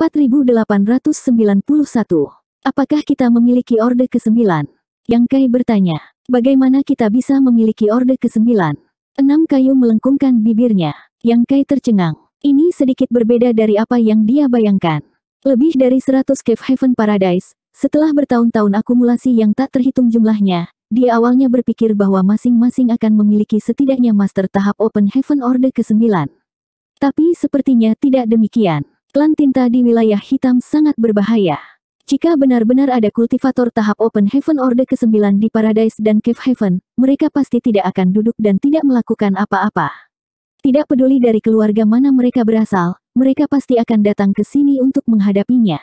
4891. Apakah kita memiliki orde ke-9? Yang Kai bertanya, bagaimana kita bisa memiliki orde ke-9? Enam kayu melengkungkan bibirnya. Yang Kai tercengang. Ini sedikit berbeda dari apa yang dia bayangkan. Lebih dari 100 Cave Heaven Paradise, setelah bertahun-tahun akumulasi yang tak terhitung jumlahnya, dia awalnya berpikir bahwa masing-masing akan memiliki setidaknya master tahap Open Heaven Order ke-9. Tapi sepertinya tidak demikian. Klan tinta di wilayah hitam sangat berbahaya. Jika benar-benar ada kultivator tahap Open Heaven Order ke-9 di Paradise dan Cave Heaven, mereka pasti tidak akan duduk dan tidak melakukan apa-apa. Tidak peduli dari keluarga mana mereka berasal, mereka pasti akan datang ke sini untuk menghadapinya.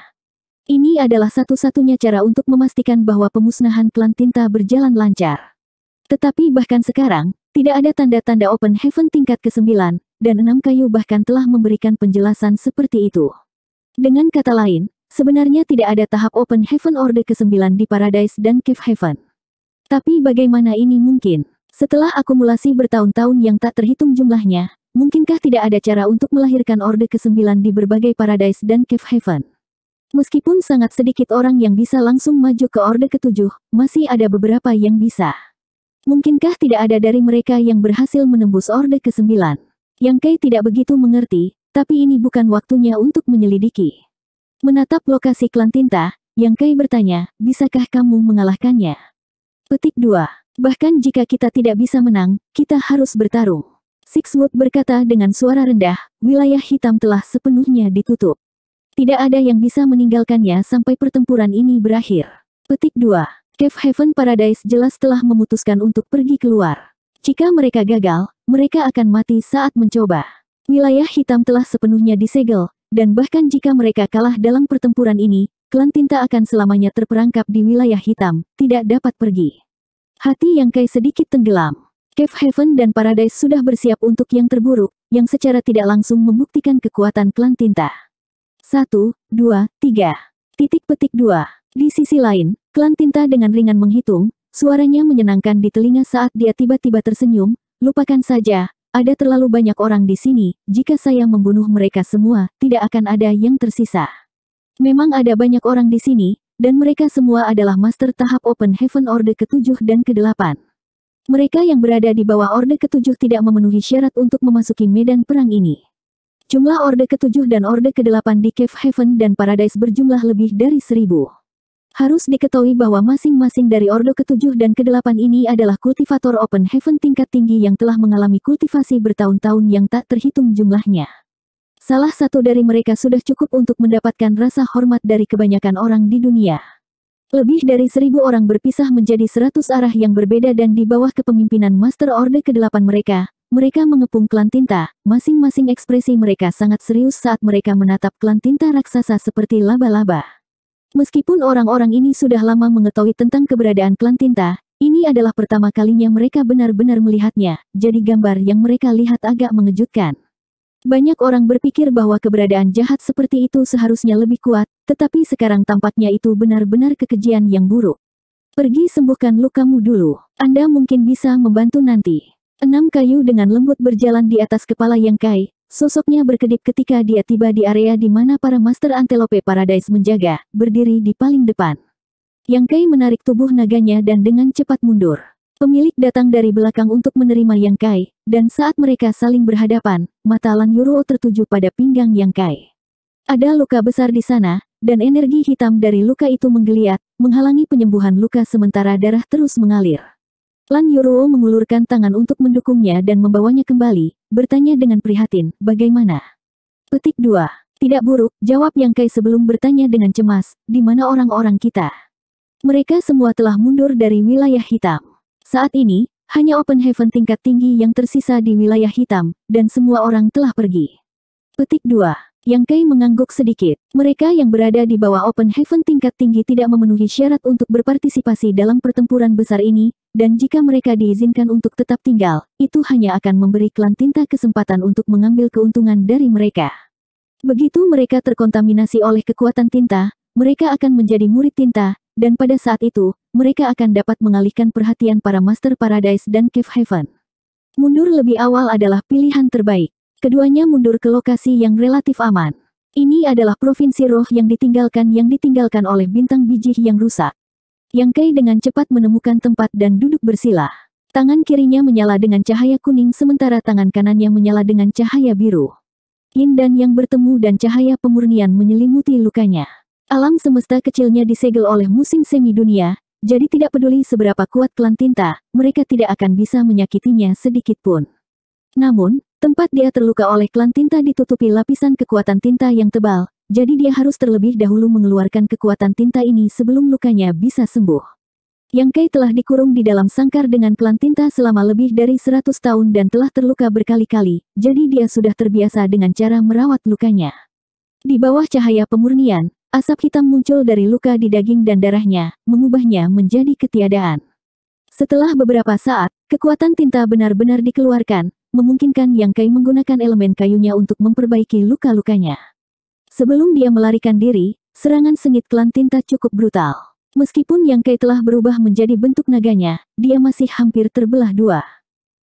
Ini adalah satu-satunya cara untuk memastikan bahwa pemusnahan klan tinta berjalan lancar. Tetapi bahkan sekarang, tidak ada tanda-tanda Open Heaven tingkat ke-9, dan enam kayu bahkan telah memberikan penjelasan seperti itu. Dengan kata lain, sebenarnya tidak ada tahap Open Heaven Order ke-9 di Paradise dan Cave Heaven. Tapi bagaimana ini mungkin? Setelah akumulasi bertahun-tahun yang tak terhitung jumlahnya, mungkinkah tidak ada cara untuk melahirkan Orde ke-9 di berbagai Paradise dan Cave Heaven? Meskipun sangat sedikit orang yang bisa langsung maju ke Orde ke-7, masih ada beberapa yang bisa. Mungkinkah tidak ada dari mereka yang berhasil menembus Orde ke-9? Yang Kei tidak begitu mengerti, tapi ini bukan waktunya untuk menyelidiki. Menatap lokasi klan tinta, Yang Kei bertanya, bisakah kamu mengalahkannya? Petik 2. Bahkan jika kita tidak bisa menang, kita harus bertarung. Sixwood berkata dengan suara rendah, wilayah hitam telah sepenuhnya ditutup. Tidak ada yang bisa meninggalkannya sampai pertempuran ini berakhir. Petik 2. Cave Heaven Paradise jelas telah memutuskan untuk pergi keluar. Jika mereka gagal, mereka akan mati saat mencoba. Wilayah hitam telah sepenuhnya disegel, dan bahkan jika mereka kalah dalam pertempuran ini, klan tinta akan selamanya terperangkap di wilayah hitam, tidak dapat pergi. Hati yang Kai sedikit tenggelam. Cave Heaven dan Paradise sudah bersiap untuk yang terburuk, yang secara tidak langsung membuktikan kekuatan klan tinta. Satu, dua, tiga. Titik petik dua. Di sisi lain, klan tinta dengan ringan menghitung, suaranya menyenangkan di telinga saat dia tiba-tiba tersenyum, Lupakan saja, ada terlalu banyak orang di sini, jika saya membunuh mereka semua, tidak akan ada yang tersisa. Memang ada banyak orang di sini, dan mereka semua adalah master tahap Open Heaven Orde ke-7 dan ke-8. Mereka yang berada di bawah Orde ke-7 tidak memenuhi syarat untuk memasuki medan perang ini. Jumlah Orde ke-7 dan Orde ke-8 di Cave Heaven dan Paradise berjumlah lebih dari seribu. Harus diketahui bahwa masing-masing dari Ordo ke-7 dan ke-8 ini adalah kultivator Open Heaven tingkat tinggi yang telah mengalami kultivasi bertahun-tahun yang tak terhitung jumlahnya. Salah satu dari mereka sudah cukup untuk mendapatkan rasa hormat dari kebanyakan orang di dunia. Lebih dari seribu orang berpisah menjadi seratus arah yang berbeda dan di bawah kepemimpinan Master Orde ke-8 mereka, mereka mengepung klan tinta, masing-masing ekspresi mereka sangat serius saat mereka menatap klan tinta raksasa seperti laba-laba. Meskipun orang-orang ini sudah lama mengetahui tentang keberadaan klan tinta, ini adalah pertama kalinya mereka benar-benar melihatnya, jadi gambar yang mereka lihat agak mengejutkan. Banyak orang berpikir bahwa keberadaan jahat seperti itu seharusnya lebih kuat, tetapi sekarang tampaknya itu benar-benar kekejian yang buruk. Pergi sembuhkan lukamu dulu. Anda mungkin bisa membantu nanti. Enam kayu dengan lembut berjalan di atas kepala Yang Kai, Sosoknya berkedip ketika dia tiba di area di mana para Master Antelope Paradise menjaga, berdiri di paling depan. Yang Kai menarik tubuh naganya dan dengan cepat mundur. Pemilik datang dari belakang untuk menerima Yang Kai, dan saat mereka saling berhadapan, mata Lang Yuruo tertuju pada pinggang Yang Kai. Ada luka besar di sana, dan energi hitam dari luka itu menggeliat, menghalangi penyembuhan luka sementara darah terus mengalir. Lan Yuruo mengulurkan tangan untuk mendukungnya dan membawanya kembali, bertanya dengan prihatin, bagaimana? Petik 2. Tidak buruk, jawab yang Kai sebelum bertanya dengan cemas, di mana orang-orang kita? Mereka semua telah mundur dari wilayah hitam. Saat ini, hanya open heaven tingkat tinggi yang tersisa di wilayah hitam, dan semua orang telah pergi. Petik 2. Yang Kai mengangguk sedikit. Mereka yang berada di bawah Open Heaven tingkat tinggi tidak memenuhi syarat untuk berpartisipasi dalam pertempuran besar ini, dan jika mereka diizinkan untuk tetap tinggal, itu hanya akan memberi klan tinta kesempatan untuk mengambil keuntungan dari mereka. Begitu mereka terkontaminasi oleh kekuatan tinta, mereka akan menjadi murid tinta, dan pada saat itu, mereka akan dapat mengalihkan perhatian para Master Paradise dan Cave Heaven. Mundur lebih awal adalah pilihan terbaik. Keduanya mundur ke lokasi yang relatif aman. Ini adalah provinsi roh yang ditinggalkan yang ditinggalkan oleh bintang biji yang rusak. Yang Kei dengan cepat menemukan tempat dan duduk bersila. Tangan kirinya menyala dengan cahaya kuning sementara tangan kanannya menyala dengan cahaya biru. Yin dan yang bertemu dan cahaya pemurnian menyelimuti lukanya. Alam semesta kecilnya disegel oleh musim semi dunia, jadi tidak peduli seberapa kuat Klan tinta, mereka tidak akan bisa menyakitinya sedikit pun. Namun, tempat dia terluka oleh Klan tinta ditutupi lapisan kekuatan tinta yang tebal, jadi dia harus terlebih dahulu mengeluarkan kekuatan tinta ini sebelum lukanya bisa sembuh. Yang Kai telah dikurung di dalam sangkar dengan klan tinta selama lebih dari 100 tahun dan telah terluka berkali-kali, jadi dia sudah terbiasa dengan cara merawat lukanya. Di bawah cahaya pemurnian, asap hitam muncul dari luka di daging dan darahnya, mengubahnya menjadi ketiadaan. Setelah beberapa saat, kekuatan tinta benar-benar dikeluarkan, memungkinkan Yang Kai menggunakan elemen kayunya untuk memperbaiki luka-lukanya. Sebelum dia melarikan diri, serangan sengit klan tinta cukup brutal. Meskipun Yang Kai telah berubah menjadi bentuk naganya, dia masih hampir terbelah dua.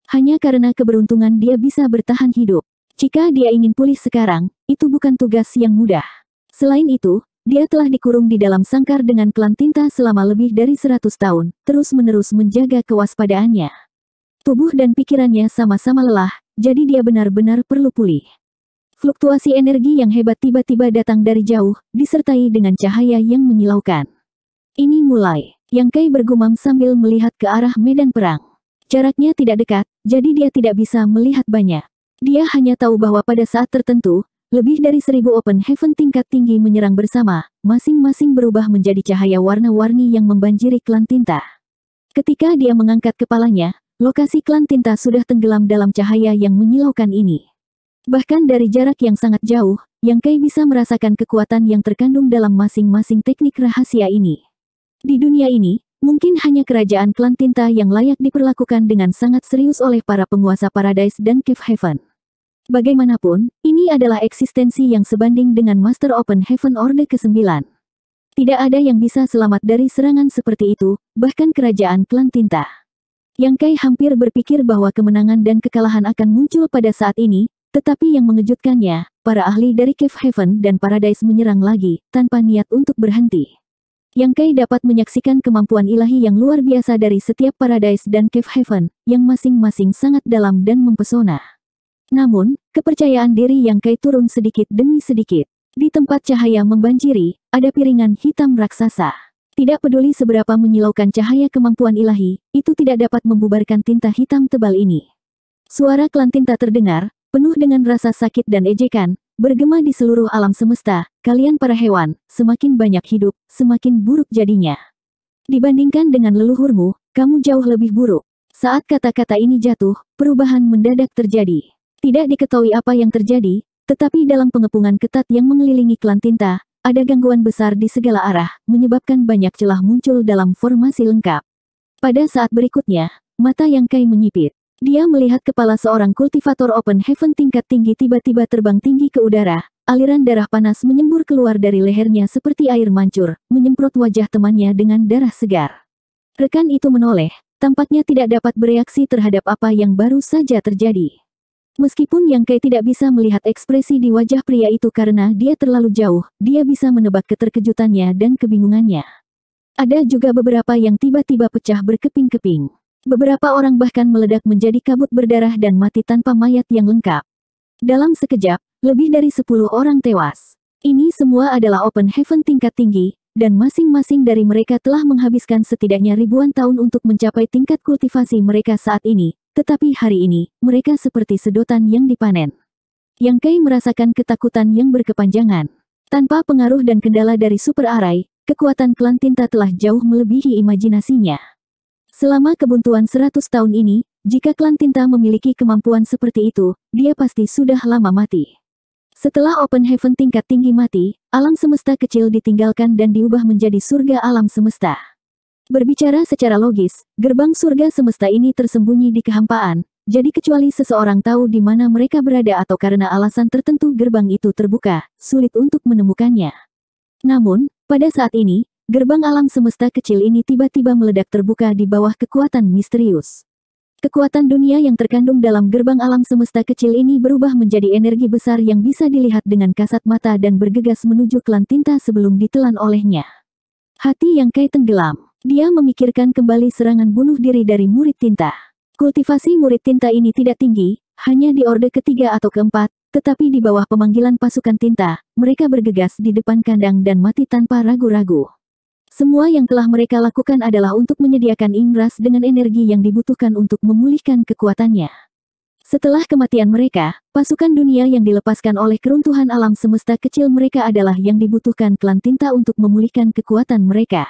Hanya karena keberuntungan dia bisa bertahan hidup. Jika dia ingin pulih sekarang, itu bukan tugas yang mudah. Selain itu, dia telah dikurung di dalam sangkar dengan klan tinta selama lebih dari 100 tahun, terus-menerus menjaga kewaspadaannya. Tubuh dan pikirannya sama-sama lelah, jadi dia benar-benar perlu pulih. Fluktuasi energi yang hebat tiba-tiba datang dari jauh, disertai dengan cahaya yang menyilaukan. Ini mulai, Yang Kai bergumam sambil melihat ke arah medan perang. Jaraknya tidak dekat, jadi dia tidak bisa melihat banyak. Dia hanya tahu bahwa pada saat tertentu, lebih dari seribu open heaven tingkat tinggi menyerang bersama, masing-masing berubah menjadi cahaya warna-warni yang membanjiri klan tinta. Ketika dia mengangkat kepalanya, lokasi klan tinta sudah tenggelam dalam cahaya yang menyilaukan ini. Bahkan dari jarak yang sangat jauh, Yang Kai bisa merasakan kekuatan yang terkandung dalam masing-masing teknik rahasia ini. Di dunia ini, mungkin hanya kerajaan klan tinta yang layak diperlakukan dengan sangat serius oleh para penguasa Paradise dan Cave Heaven. Bagaimanapun, ini adalah eksistensi yang sebanding dengan Master Open Heaven Order ke-9. Tidak ada yang bisa selamat dari serangan seperti itu, bahkan kerajaan klan tinta. Yang Kai hampir berpikir bahwa kemenangan dan kekalahan akan muncul pada saat ini, tetapi yang mengejutkannya, para ahli dari Cave Heaven dan Paradise menyerang lagi, tanpa niat untuk berhenti. Yang Kai dapat menyaksikan kemampuan ilahi yang luar biasa dari setiap Paradise dan Cave Heaven, yang masing-masing sangat dalam dan mempesona. Namun, kepercayaan diri Yang Kai turun sedikit demi sedikit. Di tempat cahaya membanjiri, ada piringan hitam raksasa. Tidak peduli seberapa menyilaukan cahaya kemampuan ilahi, itu tidak dapat membubarkan tinta hitam tebal ini. Suara klan tinta terdengar, penuh dengan rasa sakit dan ejekan, bergema di seluruh alam semesta, kalian para hewan, semakin banyak hidup, semakin buruk jadinya. Dibandingkan dengan leluhurmu, kamu jauh lebih buruk. Saat kata-kata ini jatuh, perubahan mendadak terjadi. Tidak diketahui apa yang terjadi, tetapi dalam pengepungan ketat yang mengelilingi klan tinta, ada gangguan besar di segala arah, menyebabkan banyak celah muncul dalam formasi lengkap. Pada saat berikutnya, mata yang kai menyipit. Dia melihat kepala seorang kultivator open heaven tingkat tinggi tiba-tiba terbang tinggi ke udara. Aliran darah panas menyembur keluar dari lehernya seperti air mancur, menyemprot wajah temannya dengan darah segar. Rekan itu menoleh, tampaknya tidak dapat bereaksi terhadap apa yang baru saja terjadi. Meskipun Yang Kei tidak bisa melihat ekspresi di wajah pria itu karena dia terlalu jauh, dia bisa menebak keterkejutannya dan kebingungannya. Ada juga beberapa yang tiba-tiba pecah berkeping-keping. Beberapa orang bahkan meledak menjadi kabut berdarah dan mati tanpa mayat yang lengkap. Dalam sekejap, lebih dari 10 orang tewas. Ini semua adalah open heaven tingkat tinggi, dan masing-masing dari mereka telah menghabiskan setidaknya ribuan tahun untuk mencapai tingkat kultivasi mereka saat ini, tetapi hari ini, mereka seperti sedotan yang dipanen. Yang Kai merasakan ketakutan yang berkepanjangan. Tanpa pengaruh dan kendala dari super arai, kekuatan klan tinta telah jauh melebihi imajinasinya. Selama kebuntuan 100 tahun ini, jika klan tinta memiliki kemampuan seperti itu, dia pasti sudah lama mati. Setelah Open Heaven tingkat tinggi mati, alam semesta kecil ditinggalkan dan diubah menjadi surga alam semesta. Berbicara secara logis, gerbang surga semesta ini tersembunyi di kehampaan, jadi kecuali seseorang tahu di mana mereka berada atau karena alasan tertentu gerbang itu terbuka, sulit untuk menemukannya. Namun, pada saat ini, Gerbang alam semesta kecil ini tiba-tiba meledak terbuka di bawah kekuatan misterius. Kekuatan dunia yang terkandung dalam gerbang alam semesta kecil ini berubah menjadi energi besar yang bisa dilihat dengan kasat mata dan bergegas menuju klan tinta sebelum ditelan olehnya. Hati yang Kai tenggelam. Dia memikirkan kembali serangan bunuh diri dari murid tinta. Kultivasi murid tinta ini tidak tinggi, hanya di orde ketiga atau keempat, tetapi di bawah pemanggilan pasukan tinta, mereka bergegas di depan kandang dan mati tanpa ragu-ragu. Semua yang telah mereka lakukan adalah untuk menyediakan Ingras dengan energi yang dibutuhkan untuk memulihkan kekuatannya. Setelah kematian mereka, pasukan dunia yang dilepaskan oleh keruntuhan alam semesta kecil mereka adalah yang dibutuhkan klan tinta untuk memulihkan kekuatan mereka.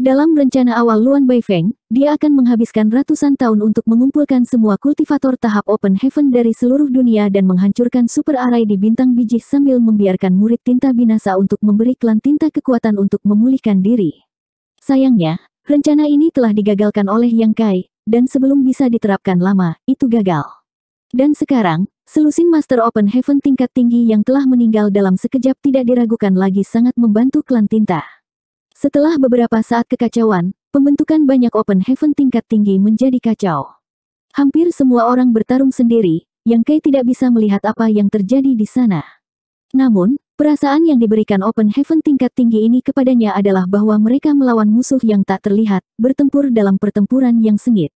Dalam rencana awal Luan Feng, dia akan menghabiskan ratusan tahun untuk mengumpulkan semua kultivator tahap Open Heaven dari seluruh dunia dan menghancurkan super Array di bintang biji sambil membiarkan murid tinta binasa untuk memberi klan tinta kekuatan untuk memulihkan diri. Sayangnya, rencana ini telah digagalkan oleh Yang Kai, dan sebelum bisa diterapkan lama, itu gagal. Dan sekarang, selusin Master Open Heaven tingkat tinggi yang telah meninggal dalam sekejap tidak diragukan lagi sangat membantu klan tinta. Setelah beberapa saat kekacauan, pembentukan banyak open heaven tingkat tinggi menjadi kacau. Hampir semua orang bertarung sendiri, yang Kay tidak bisa melihat apa yang terjadi di sana. Namun, perasaan yang diberikan open heaven tingkat tinggi ini kepadanya adalah bahwa mereka melawan musuh yang tak terlihat, bertempur dalam pertempuran yang sengit.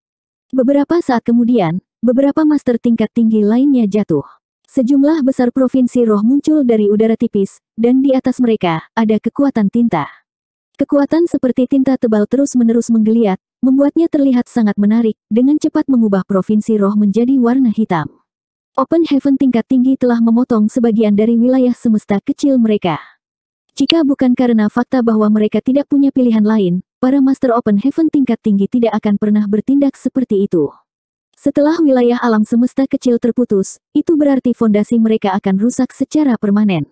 Beberapa saat kemudian, beberapa master tingkat tinggi lainnya jatuh. Sejumlah besar provinsi roh muncul dari udara tipis, dan di atas mereka, ada kekuatan tinta. Kekuatan seperti tinta tebal terus-menerus menggeliat, membuatnya terlihat sangat menarik, dengan cepat mengubah provinsi roh menjadi warna hitam. Open Heaven tingkat tinggi telah memotong sebagian dari wilayah semesta kecil mereka. Jika bukan karena fakta bahwa mereka tidak punya pilihan lain, para Master Open Heaven tingkat tinggi tidak akan pernah bertindak seperti itu. Setelah wilayah alam semesta kecil terputus, itu berarti fondasi mereka akan rusak secara permanen.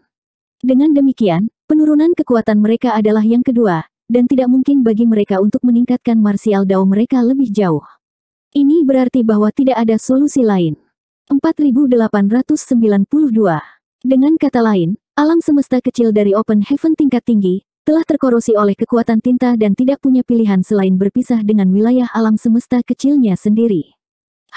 Dengan demikian, Penurunan kekuatan mereka adalah yang kedua, dan tidak mungkin bagi mereka untuk meningkatkan martial dao mereka lebih jauh. Ini berarti bahwa tidak ada solusi lain. 4892 Dengan kata lain, alam semesta kecil dari Open Heaven tingkat tinggi, telah terkorosi oleh kekuatan tinta dan tidak punya pilihan selain berpisah dengan wilayah alam semesta kecilnya sendiri.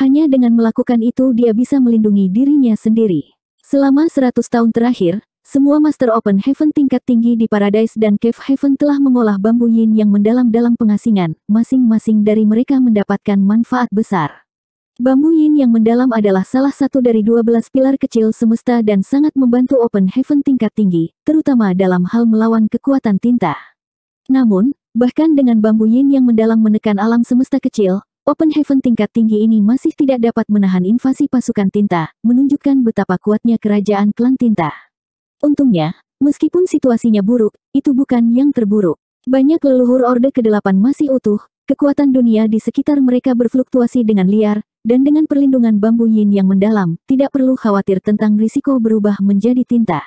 Hanya dengan melakukan itu dia bisa melindungi dirinya sendiri. Selama 100 tahun terakhir, semua Master Open Heaven tingkat tinggi di Paradise dan Cave Heaven telah mengolah bambu yin yang mendalam dalam pengasingan, masing-masing dari mereka mendapatkan manfaat besar. Bambu yin yang mendalam adalah salah satu dari 12 pilar kecil semesta dan sangat membantu Open Heaven tingkat tinggi, terutama dalam hal melawan kekuatan tinta. Namun, bahkan dengan bambu yin yang mendalam menekan alam semesta kecil, Open Heaven tingkat tinggi ini masih tidak dapat menahan invasi pasukan tinta, menunjukkan betapa kuatnya kerajaan klan tinta. Untungnya, meskipun situasinya buruk, itu bukan yang terburuk. Banyak leluhur Orde ke-8 masih utuh, kekuatan dunia di sekitar mereka berfluktuasi dengan liar, dan dengan perlindungan bambu yin yang mendalam, tidak perlu khawatir tentang risiko berubah menjadi tinta.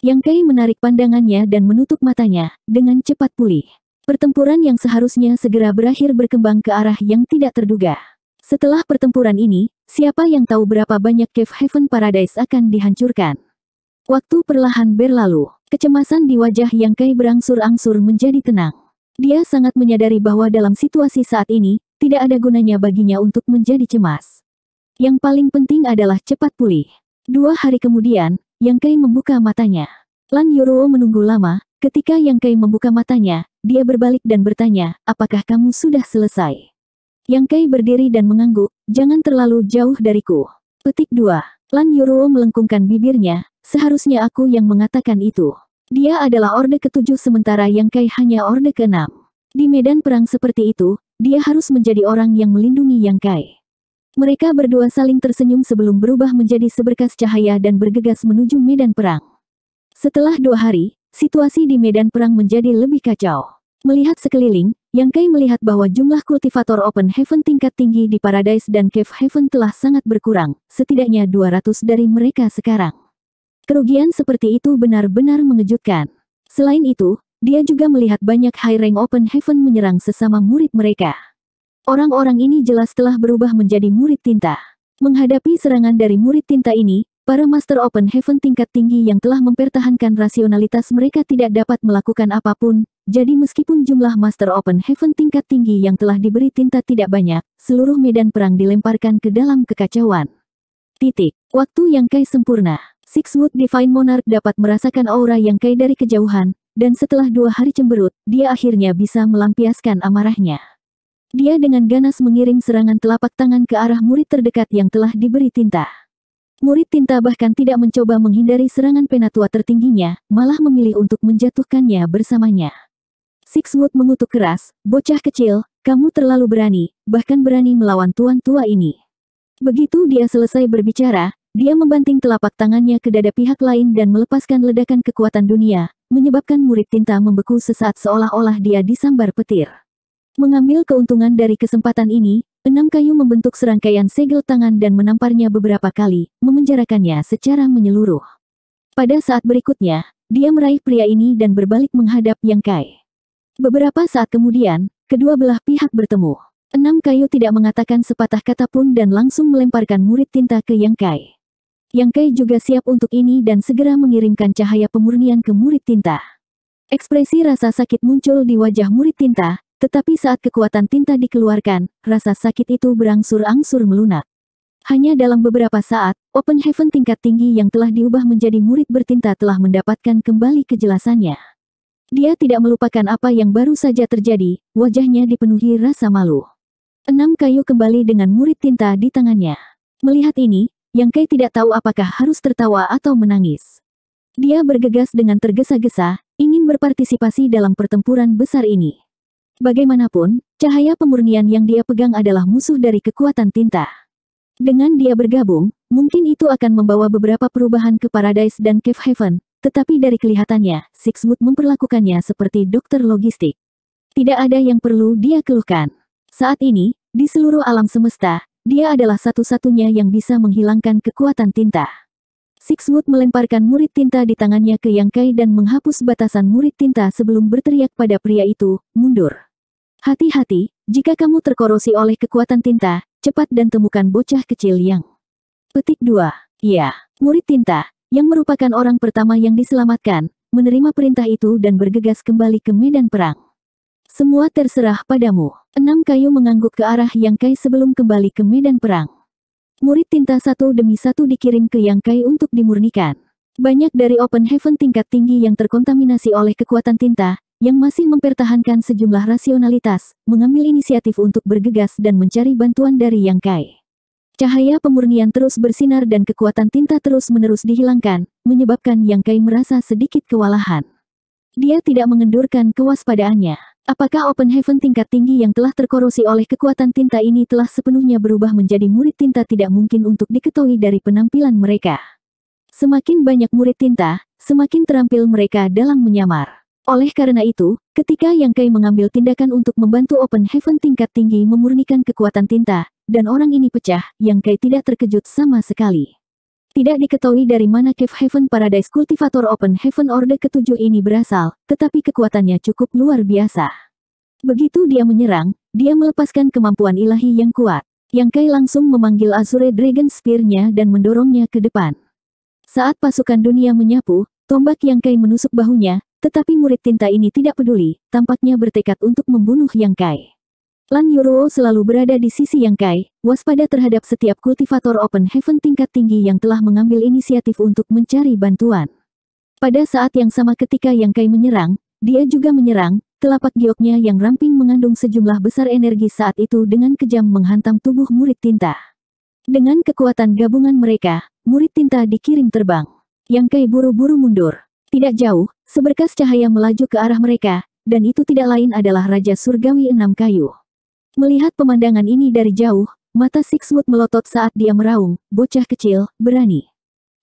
Yang Kai menarik pandangannya dan menutup matanya, dengan cepat pulih. Pertempuran yang seharusnya segera berakhir berkembang ke arah yang tidak terduga. Setelah pertempuran ini, siapa yang tahu berapa banyak Cave Heaven Paradise akan dihancurkan. Waktu perlahan berlalu, kecemasan di wajah yang Kai berangsur-angsur menjadi tenang. Dia sangat menyadari bahwa dalam situasi saat ini, tidak ada gunanya baginya untuk menjadi cemas. Yang paling penting adalah cepat pulih. Dua hari kemudian, Yang Kai membuka matanya. Lan Yuruo menunggu lama, ketika Yang Kai membuka matanya, dia berbalik dan bertanya, apakah kamu sudah selesai? Yang Kai berdiri dan mengangguk, jangan terlalu jauh dariku. Petik 2. Lan Yuruo melengkungkan bibirnya, Seharusnya aku yang mengatakan itu. Dia adalah orde ketujuh sementara yang Kai hanya orde keenam. Di medan perang seperti itu, dia harus menjadi orang yang melindungi Yang Kai. Mereka berdua saling tersenyum sebelum berubah menjadi seberkas cahaya dan bergegas menuju medan perang. Setelah dua hari, situasi di medan perang menjadi lebih kacau. Melihat sekeliling, Yang Kai melihat bahwa jumlah kultivator open heaven tingkat tinggi di Paradise dan Cave Heaven telah sangat berkurang, setidaknya 200 dari mereka sekarang. Kerugian seperti itu benar-benar mengejutkan. Selain itu, dia juga melihat banyak high rank open heaven menyerang sesama murid mereka. Orang-orang ini jelas telah berubah menjadi murid tinta. Menghadapi serangan dari murid tinta ini, para master open heaven tingkat tinggi yang telah mempertahankan rasionalitas mereka tidak dapat melakukan apapun, jadi meskipun jumlah master open heaven tingkat tinggi yang telah diberi tinta tidak banyak, seluruh medan perang dilemparkan ke dalam kekacauan. Titik. Waktu yang kai sempurna. Sixwood Divine Monarch dapat merasakan aura yang Kai dari kejauhan, dan setelah dua hari cemberut, dia akhirnya bisa melampiaskan amarahnya. Dia dengan ganas mengirim serangan telapak tangan ke arah murid terdekat yang telah diberi tinta. Murid tinta bahkan tidak mencoba menghindari serangan penatua tertingginya, malah memilih untuk menjatuhkannya bersamanya. Sixwood mengutuk keras, bocah kecil, kamu terlalu berani, bahkan berani melawan tuan tua ini. Begitu dia selesai berbicara, dia membanting telapak tangannya ke dada pihak lain dan melepaskan ledakan kekuatan dunia, menyebabkan murid tinta membeku sesaat seolah-olah dia disambar petir. Mengambil keuntungan dari kesempatan ini, enam kayu membentuk serangkaian segel tangan dan menamparnya beberapa kali, memenjarakannya secara menyeluruh. Pada saat berikutnya, dia meraih pria ini dan berbalik menghadap Yang Kai. Beberapa saat kemudian, kedua belah pihak bertemu. Enam kayu tidak mengatakan sepatah kata pun dan langsung melemparkan murid tinta ke Yang Kai. Yang Kai juga siap untuk ini dan segera mengirimkan cahaya pemurnian ke murid tinta. Ekspresi rasa sakit muncul di wajah murid tinta, tetapi saat kekuatan tinta dikeluarkan, rasa sakit itu berangsur-angsur melunak. Hanya dalam beberapa saat, Open Heaven tingkat tinggi yang telah diubah menjadi murid bertinta telah mendapatkan kembali kejelasannya. Dia tidak melupakan apa yang baru saja terjadi, wajahnya dipenuhi rasa malu. Enam kayu kembali dengan murid tinta di tangannya. Melihat ini, yang Kai tidak tahu apakah harus tertawa atau menangis. Dia bergegas dengan tergesa-gesa, ingin berpartisipasi dalam pertempuran besar ini. Bagaimanapun, cahaya pemurnian yang dia pegang adalah musuh dari kekuatan tinta. Dengan dia bergabung, mungkin itu akan membawa beberapa perubahan ke Paradise dan Cave Heaven, tetapi dari kelihatannya, Sixwood memperlakukannya seperti dokter logistik. Tidak ada yang perlu dia keluhkan. Saat ini, di seluruh alam semesta, dia adalah satu-satunya yang bisa menghilangkan kekuatan tinta. Sixwood melemparkan murid tinta di tangannya ke Yang Kai dan menghapus batasan murid tinta sebelum berteriak pada pria itu, mundur. Hati-hati, jika kamu terkorosi oleh kekuatan tinta, cepat dan temukan bocah kecil yang. Petik 2. Ya, murid tinta, yang merupakan orang pertama yang diselamatkan, menerima perintah itu dan bergegas kembali ke medan perang. Semua terserah padamu. Enam kayu mengangguk ke arah Yang Kai sebelum kembali ke medan perang. Murid tinta satu demi satu dikirim ke Yang Kai untuk dimurnikan. Banyak dari Open Heaven tingkat tinggi yang terkontaminasi oleh kekuatan tinta, yang masih mempertahankan sejumlah rasionalitas, mengambil inisiatif untuk bergegas dan mencari bantuan dari Yang Kai. Cahaya pemurnian terus bersinar dan kekuatan tinta terus-menerus dihilangkan, menyebabkan Yang Kai merasa sedikit kewalahan. Dia tidak mengendurkan kewaspadaannya. Apakah Open Heaven tingkat tinggi yang telah terkorosi oleh kekuatan tinta ini telah sepenuhnya berubah menjadi murid tinta tidak mungkin untuk diketahui dari penampilan mereka. Semakin banyak murid tinta, semakin terampil mereka dalam menyamar. Oleh karena itu, ketika Yang Kai mengambil tindakan untuk membantu Open Heaven tingkat tinggi memurnikan kekuatan tinta, dan orang ini pecah, Yang Kai tidak terkejut sama sekali. Tidak diketahui dari mana Cave Heaven Paradise Cultivator Open Heaven Order ketujuh ini berasal, tetapi kekuatannya cukup luar biasa. Begitu dia menyerang, dia melepaskan kemampuan ilahi yang kuat. Yang Kai langsung memanggil Azure Dragon Spear-nya dan mendorongnya ke depan. Saat pasukan dunia menyapu, tombak Yang Kai menusuk bahunya, tetapi murid tinta ini tidak peduli, tampaknya bertekad untuk membunuh Yang Kai. Lan Yuruo selalu berada di sisi Yang Kai, waspada terhadap setiap kultivator Open Heaven tingkat tinggi yang telah mengambil inisiatif untuk mencari bantuan. Pada saat yang sama ketika Yang Kai menyerang, dia juga menyerang, telapak gioknya yang ramping mengandung sejumlah besar energi saat itu dengan kejam menghantam tubuh murid tinta. Dengan kekuatan gabungan mereka, murid tinta dikirim terbang. Yang Kai buru-buru mundur. Tidak jauh, seberkas cahaya melaju ke arah mereka, dan itu tidak lain adalah Raja Surgawi Enam Kayu. Melihat pemandangan ini dari jauh, mata Sixwood melotot saat dia meraung, bocah kecil, berani.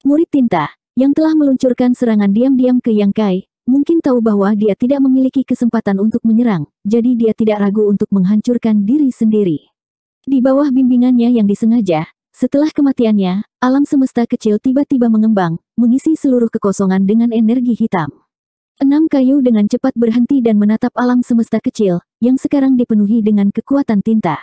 Murid tinta, yang telah meluncurkan serangan diam-diam ke Yang Kai, mungkin tahu bahwa dia tidak memiliki kesempatan untuk menyerang, jadi dia tidak ragu untuk menghancurkan diri sendiri. Di bawah bimbingannya yang disengaja, setelah kematiannya, alam semesta kecil tiba-tiba mengembang, mengisi seluruh kekosongan dengan energi hitam. Enam kayu dengan cepat berhenti dan menatap alam semesta kecil, yang sekarang dipenuhi dengan kekuatan tinta.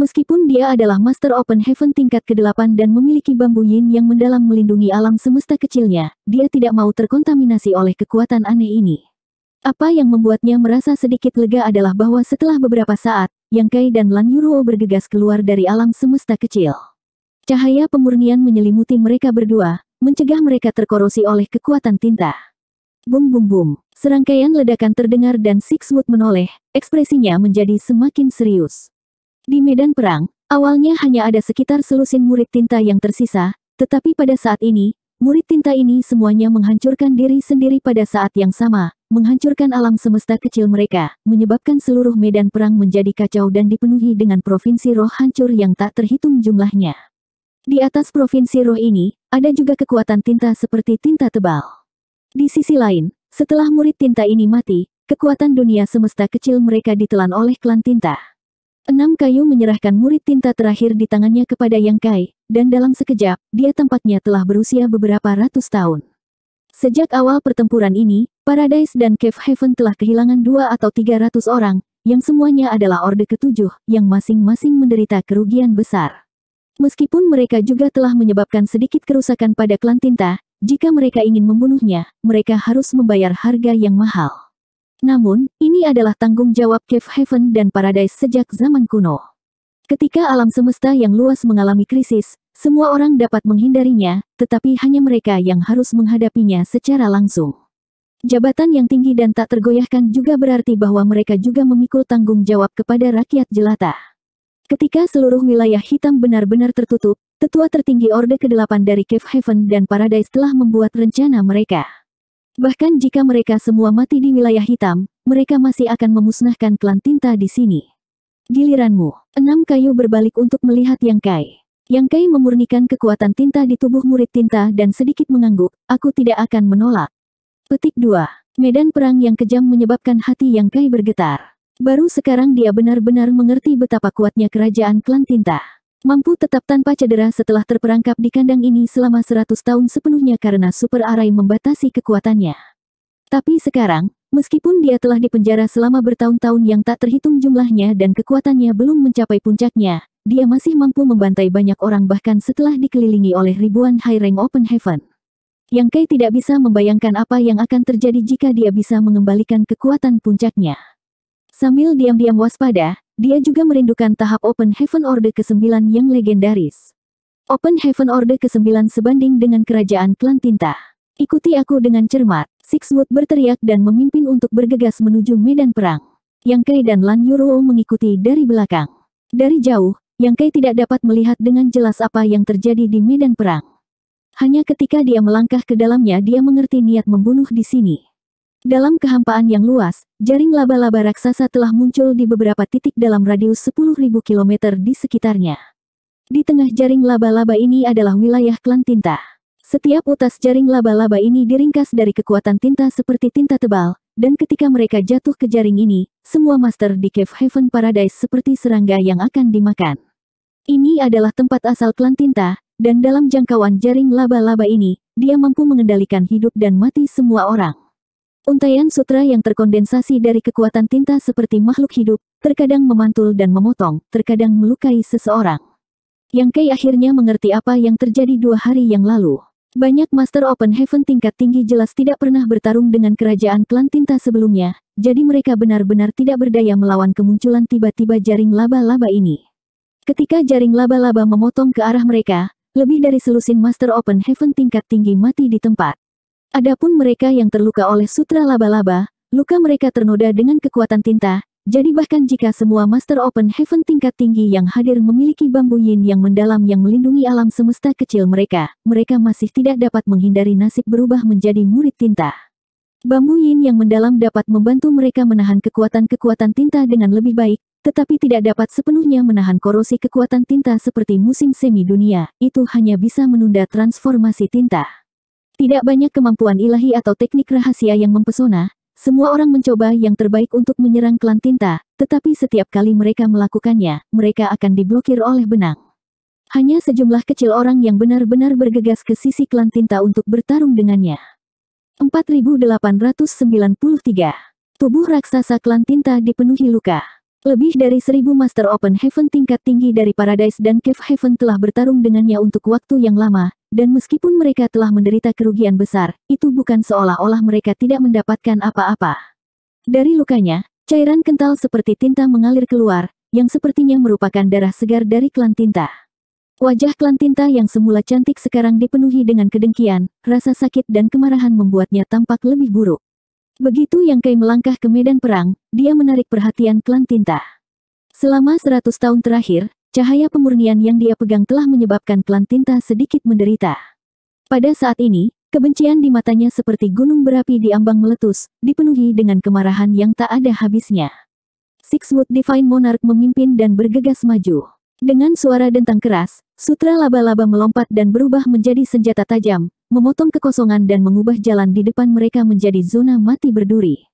Meskipun dia adalah Master Open Heaven tingkat ke-8 dan memiliki bambu yin yang mendalam melindungi alam semesta kecilnya, dia tidak mau terkontaminasi oleh kekuatan aneh ini. Apa yang membuatnya merasa sedikit lega adalah bahwa setelah beberapa saat, Yang Kai dan Lan Yuruo bergegas keluar dari alam semesta kecil. Cahaya pemurnian menyelimuti mereka berdua, mencegah mereka terkorosi oleh kekuatan tinta. Bum bum bum. Serangkaian ledakan terdengar dan Sixwood menoleh, ekspresinya menjadi semakin serius. Di medan perang, awalnya hanya ada sekitar selusin murid tinta yang tersisa, tetapi pada saat ini, murid tinta ini semuanya menghancurkan diri sendiri pada saat yang sama, menghancurkan alam semesta kecil mereka, menyebabkan seluruh medan perang menjadi kacau dan dipenuhi dengan provinsi roh hancur yang tak terhitung jumlahnya. Di atas provinsi roh ini, ada juga kekuatan tinta seperti tinta tebal. Di sisi lain, setelah murid tinta ini mati, kekuatan dunia semesta kecil mereka ditelan oleh klan tinta. Enam kayu menyerahkan murid tinta terakhir di tangannya kepada Yang Kai, dan dalam sekejap, dia tempatnya telah berusia beberapa ratus tahun. Sejak awal pertempuran ini, Paradise dan Cave Heaven telah kehilangan dua atau tiga ratus orang, yang semuanya adalah Orde Ketujuh, yang masing-masing menderita kerugian besar. Meskipun mereka juga telah menyebabkan sedikit kerusakan pada klan tinta, jika mereka ingin membunuhnya, mereka harus membayar harga yang mahal. Namun, ini adalah tanggung jawab Cave Heaven dan Paradise sejak zaman kuno. Ketika alam semesta yang luas mengalami krisis, semua orang dapat menghindarinya, tetapi hanya mereka yang harus menghadapinya secara langsung. Jabatan yang tinggi dan tak tergoyahkan juga berarti bahwa mereka juga memikul tanggung jawab kepada rakyat jelata. Ketika seluruh wilayah hitam benar-benar tertutup, tetua tertinggi Orde ke-8 dari Cave Haven dan Paradise telah membuat rencana mereka. Bahkan jika mereka semua mati di wilayah hitam, mereka masih akan memusnahkan klan tinta di sini. Giliranmu, enam kayu berbalik untuk melihat Yang Kai. Yang Kai memurnikan kekuatan tinta di tubuh murid tinta dan sedikit mengangguk, aku tidak akan menolak. Petik 2. Medan perang yang kejam menyebabkan hati Yang Kai bergetar. Baru sekarang dia benar-benar mengerti betapa kuatnya kerajaan klan tinta. Mampu tetap tanpa cedera setelah terperangkap di kandang ini selama seratus tahun sepenuhnya karena super arai membatasi kekuatannya. Tapi sekarang, meskipun dia telah dipenjara selama bertahun-tahun yang tak terhitung jumlahnya dan kekuatannya belum mencapai puncaknya, dia masih mampu membantai banyak orang bahkan setelah dikelilingi oleh ribuan high rank open heaven. Yang Kai tidak bisa membayangkan apa yang akan terjadi jika dia bisa mengembalikan kekuatan puncaknya. Sambil diam-diam waspada, dia juga merindukan tahap Open Heaven Order ke-9 yang legendaris. Open Heaven Order ke-9 sebanding dengan kerajaan klan tinta. Ikuti aku dengan cermat, Sixwood berteriak dan memimpin untuk bergegas menuju medan perang. Yang Kei dan Lan Yuruo mengikuti dari belakang. Dari jauh, Yang Kei tidak dapat melihat dengan jelas apa yang terjadi di medan perang. Hanya ketika dia melangkah ke dalamnya dia mengerti niat membunuh di sini. Dalam kehampaan yang luas, jaring laba-laba raksasa telah muncul di beberapa titik dalam radius 10.000 km di sekitarnya. Di tengah jaring laba-laba ini adalah wilayah klan tinta. Setiap utas jaring laba-laba ini diringkas dari kekuatan tinta seperti tinta tebal, dan ketika mereka jatuh ke jaring ini, semua master di Cave Heaven Paradise seperti serangga yang akan dimakan. Ini adalah tempat asal klan tinta, dan dalam jangkauan jaring laba-laba ini, dia mampu mengendalikan hidup dan mati semua orang. Untaian sutra yang terkondensasi dari kekuatan tinta seperti makhluk hidup, terkadang memantul dan memotong, terkadang melukai seseorang. Yang Kei akhirnya mengerti apa yang terjadi dua hari yang lalu. Banyak Master Open Heaven tingkat tinggi jelas tidak pernah bertarung dengan kerajaan klan tinta sebelumnya, jadi mereka benar-benar tidak berdaya melawan kemunculan tiba-tiba jaring laba-laba ini. Ketika jaring laba-laba memotong ke arah mereka, lebih dari selusin Master Open Heaven tingkat tinggi mati di tempat. Adapun mereka yang terluka oleh sutra laba-laba, luka mereka ternoda dengan kekuatan tinta, jadi bahkan jika semua Master Open Heaven tingkat tinggi yang hadir memiliki bambu yin yang mendalam yang melindungi alam semesta kecil mereka, mereka masih tidak dapat menghindari nasib berubah menjadi murid tinta. Bambu yin yang mendalam dapat membantu mereka menahan kekuatan-kekuatan tinta dengan lebih baik, tetapi tidak dapat sepenuhnya menahan korosi kekuatan tinta seperti musim semi dunia, itu hanya bisa menunda transformasi tinta. Tidak banyak kemampuan ilahi atau teknik rahasia yang mempesona, semua orang mencoba yang terbaik untuk menyerang klan tinta, tetapi setiap kali mereka melakukannya, mereka akan diblokir oleh benang. Hanya sejumlah kecil orang yang benar-benar bergegas ke sisi klan tinta untuk bertarung dengannya. 4893 Tubuh raksasa klan tinta dipenuhi luka. Lebih dari seribu Master Open Heaven tingkat tinggi dari Paradise dan Cave Heaven telah bertarung dengannya untuk waktu yang lama, dan meskipun mereka telah menderita kerugian besar, itu bukan seolah-olah mereka tidak mendapatkan apa-apa. Dari lukanya, cairan kental seperti tinta mengalir keluar, yang sepertinya merupakan darah segar dari klan tinta. Wajah klan tinta yang semula cantik sekarang dipenuhi dengan kedengkian, rasa sakit dan kemarahan membuatnya tampak lebih buruk. Begitu Yang Kai melangkah ke medan perang, dia menarik perhatian klan tinta. Selama 100 tahun terakhir, Cahaya pemurnian yang dia pegang telah menyebabkan klan tinta sedikit menderita. Pada saat ini, kebencian di matanya seperti gunung berapi di ambang meletus, dipenuhi dengan kemarahan yang tak ada habisnya. Sixwood Divine Monarch memimpin dan bergegas maju. Dengan suara dentang keras, sutra laba-laba melompat dan berubah menjadi senjata tajam, memotong kekosongan dan mengubah jalan di depan mereka menjadi zona mati berduri.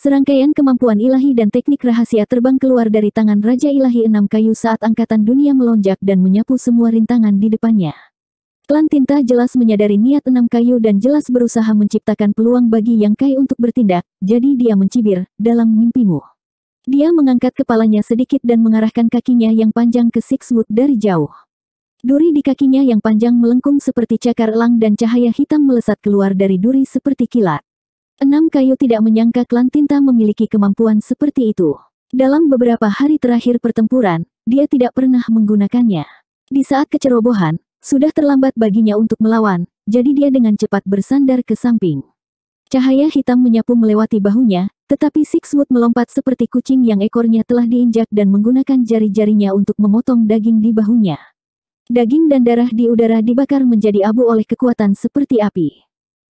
Serangkaian kemampuan ilahi dan teknik rahasia terbang keluar dari tangan Raja Ilahi Enam Kayu saat Angkatan Dunia melonjak dan menyapu semua rintangan di depannya. Klan Tinta jelas menyadari niat Enam Kayu dan jelas berusaha menciptakan peluang bagi Yang Kai untuk bertindak, jadi dia mencibir, dalam mimpimu. Dia mengangkat kepalanya sedikit dan mengarahkan kakinya yang panjang ke Sixwood dari jauh. Duri di kakinya yang panjang melengkung seperti cakar elang dan cahaya hitam melesat keluar dari duri seperti kilat. Enam kayu tidak menyangka klan tinta memiliki kemampuan seperti itu. Dalam beberapa hari terakhir pertempuran, dia tidak pernah menggunakannya. Di saat kecerobohan, sudah terlambat baginya untuk melawan, jadi dia dengan cepat bersandar ke samping. Cahaya hitam menyapu melewati bahunya, tetapi Sixwood melompat seperti kucing yang ekornya telah diinjak dan menggunakan jari-jarinya untuk memotong daging di bahunya. Daging dan darah di udara dibakar menjadi abu oleh kekuatan seperti api.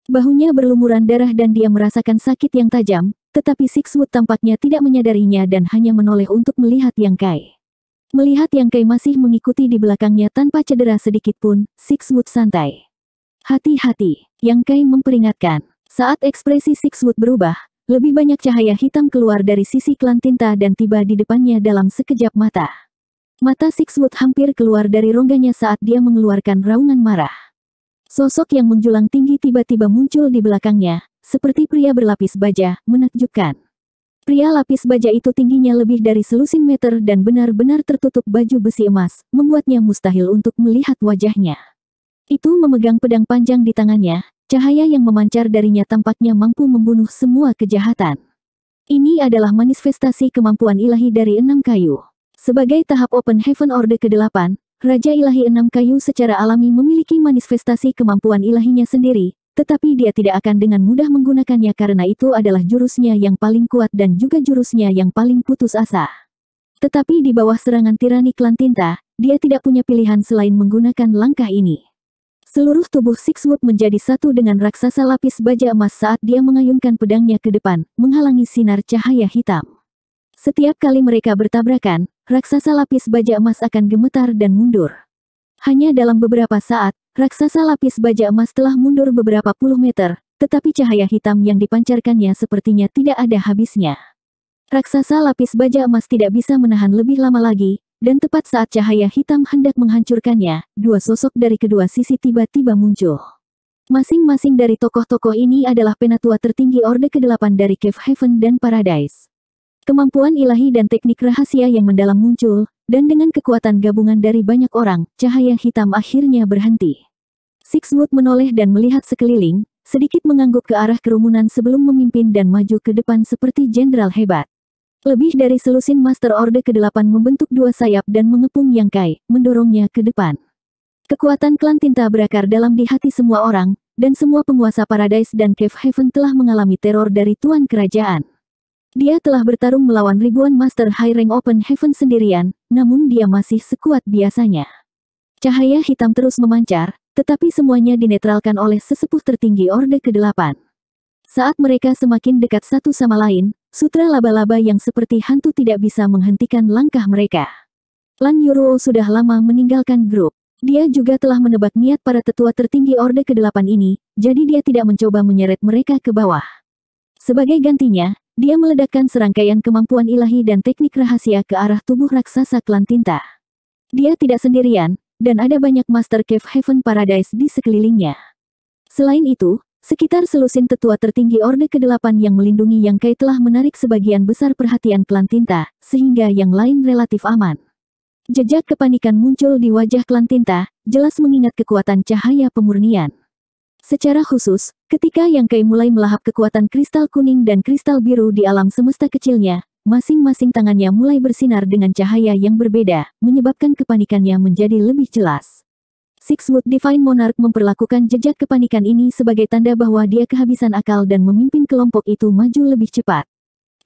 Bahunya berlumuran darah dan dia merasakan sakit yang tajam, tetapi Sixwood tampaknya tidak menyadarinya dan hanya menoleh untuk melihat Yang Kai. Melihat Yang Kai masih mengikuti di belakangnya tanpa cedera sedikit pun, Sixwood santai. Hati-hati, Yang Kai memperingatkan. Saat ekspresi Sixwood berubah, lebih banyak cahaya hitam keluar dari sisi klan tinta dan tiba di depannya dalam sekejap mata. Mata Sixwood hampir keluar dari rongganya saat dia mengeluarkan raungan marah. Sosok yang menjulang tinggi tiba-tiba muncul di belakangnya, seperti pria berlapis baja, menakjubkan. Pria lapis baja itu tingginya lebih dari selusin meter dan benar-benar tertutup baju besi emas, membuatnya mustahil untuk melihat wajahnya. Itu memegang pedang panjang di tangannya, cahaya yang memancar darinya tampaknya mampu membunuh semua kejahatan. Ini adalah manifestasi kemampuan ilahi dari enam kayu. Sebagai tahap Open Heaven Order ke-8, Raja Ilahi Enam Kayu secara alami memiliki manifestasi kemampuan ilahinya sendiri, tetapi dia tidak akan dengan mudah menggunakannya karena itu adalah jurusnya yang paling kuat dan juga jurusnya yang paling putus asa. Tetapi di bawah serangan tirani klan tinta, dia tidak punya pilihan selain menggunakan langkah ini. Seluruh tubuh Sixwood menjadi satu dengan raksasa lapis baja emas saat dia mengayunkan pedangnya ke depan, menghalangi sinar cahaya hitam. Setiap kali mereka bertabrakan, raksasa lapis baja emas akan gemetar dan mundur. Hanya dalam beberapa saat, raksasa lapis baja emas telah mundur beberapa puluh meter, tetapi cahaya hitam yang dipancarkannya sepertinya tidak ada habisnya. Raksasa lapis baja emas tidak bisa menahan lebih lama lagi, dan tepat saat cahaya hitam hendak menghancurkannya, dua sosok dari kedua sisi tiba-tiba muncul. Masing-masing dari tokoh-tokoh ini adalah penatua tertinggi Orde ke-8 dari Cave Heaven dan Paradise. Kemampuan ilahi dan teknik rahasia yang mendalam muncul, dan dengan kekuatan gabungan dari banyak orang, cahaya hitam akhirnya berhenti. Sixwood menoleh dan melihat sekeliling, sedikit mengangguk ke arah kerumunan sebelum memimpin dan maju ke depan seperti jenderal hebat. Lebih dari selusin Master Order ke-8 membentuk dua sayap dan mengepung Yang Kai, mendorongnya ke depan. Kekuatan klan tinta berakar dalam di hati semua orang, dan semua penguasa Paradise dan Cave Heaven telah mengalami teror dari Tuan Kerajaan. Dia telah bertarung melawan ribuan Master High Rank Open Heaven sendirian, namun dia masih sekuat biasanya. Cahaya hitam terus memancar, tetapi semuanya dinetralkan oleh sesepuh tertinggi Orde ke-8. Saat mereka semakin dekat satu sama lain, sutra laba-laba yang seperti hantu tidak bisa menghentikan langkah mereka. Lan Yuruo sudah lama meninggalkan grup. Dia juga telah menebak niat para tetua tertinggi Orde ke-8 ini, jadi dia tidak mencoba menyeret mereka ke bawah. Sebagai gantinya, dia meledakkan serangkaian kemampuan ilahi dan teknik rahasia ke arah tubuh raksasa klan tinta. Dia tidak sendirian, dan ada banyak Master Cave Heaven Paradise di sekelilingnya. Selain itu, sekitar selusin tetua tertinggi Orde ke-8 yang melindungi Yang Kai telah menarik sebagian besar perhatian klan tinta, sehingga yang lain relatif aman. Jejak kepanikan muncul di wajah klan tinta, jelas mengingat kekuatan cahaya pemurnian. Secara khusus, ketika Yang Kai mulai melahap kekuatan kristal kuning dan kristal biru di alam semesta kecilnya, masing-masing tangannya mulai bersinar dengan cahaya yang berbeda, menyebabkan kepanikannya menjadi lebih jelas. Sixwood Divine Monarch memperlakukan jejak kepanikan ini sebagai tanda bahwa dia kehabisan akal dan memimpin kelompok itu maju lebih cepat.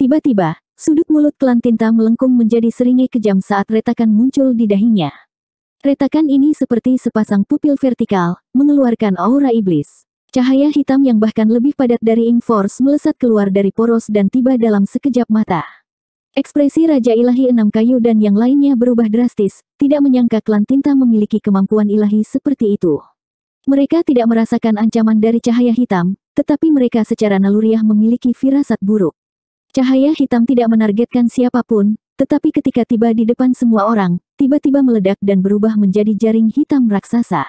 Tiba-tiba, sudut mulut klan tinta melengkung menjadi seringai kejam saat retakan muncul di dahinya. Retakan ini seperti sepasang pupil vertikal, mengeluarkan aura iblis. Cahaya hitam yang bahkan lebih padat dari Ink Force melesat keluar dari poros dan tiba dalam sekejap mata. Ekspresi Raja Ilahi Enam Kayu dan yang lainnya berubah drastis, tidak menyangka klan tinta memiliki kemampuan ilahi seperti itu. Mereka tidak merasakan ancaman dari cahaya hitam, tetapi mereka secara naluriah memiliki firasat buruk. Cahaya hitam tidak menargetkan siapapun, tetapi ketika tiba di depan semua orang, tiba-tiba meledak dan berubah menjadi jaring hitam raksasa.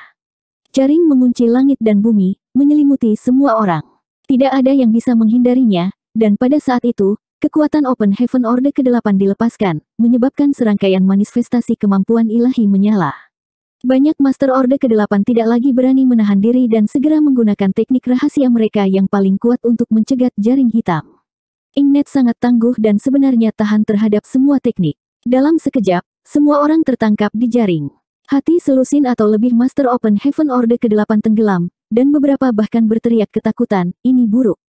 Jaring mengunci langit dan bumi, menyelimuti semua orang. Tidak ada yang bisa menghindarinya, dan pada saat itu, kekuatan Open Heaven Order ke-8 dilepaskan, menyebabkan serangkaian manifestasi kemampuan ilahi menyala. Banyak Master Order ke-8 tidak lagi berani menahan diri dan segera menggunakan teknik rahasia mereka yang paling kuat untuk mencegat jaring hitam. Ingnet sangat tangguh dan sebenarnya tahan terhadap semua teknik. Dalam sekejap, semua orang tertangkap di jaring. Hati selusin atau lebih Master Open Heaven order ke-8 tenggelam, dan beberapa bahkan berteriak ketakutan, ini buruk.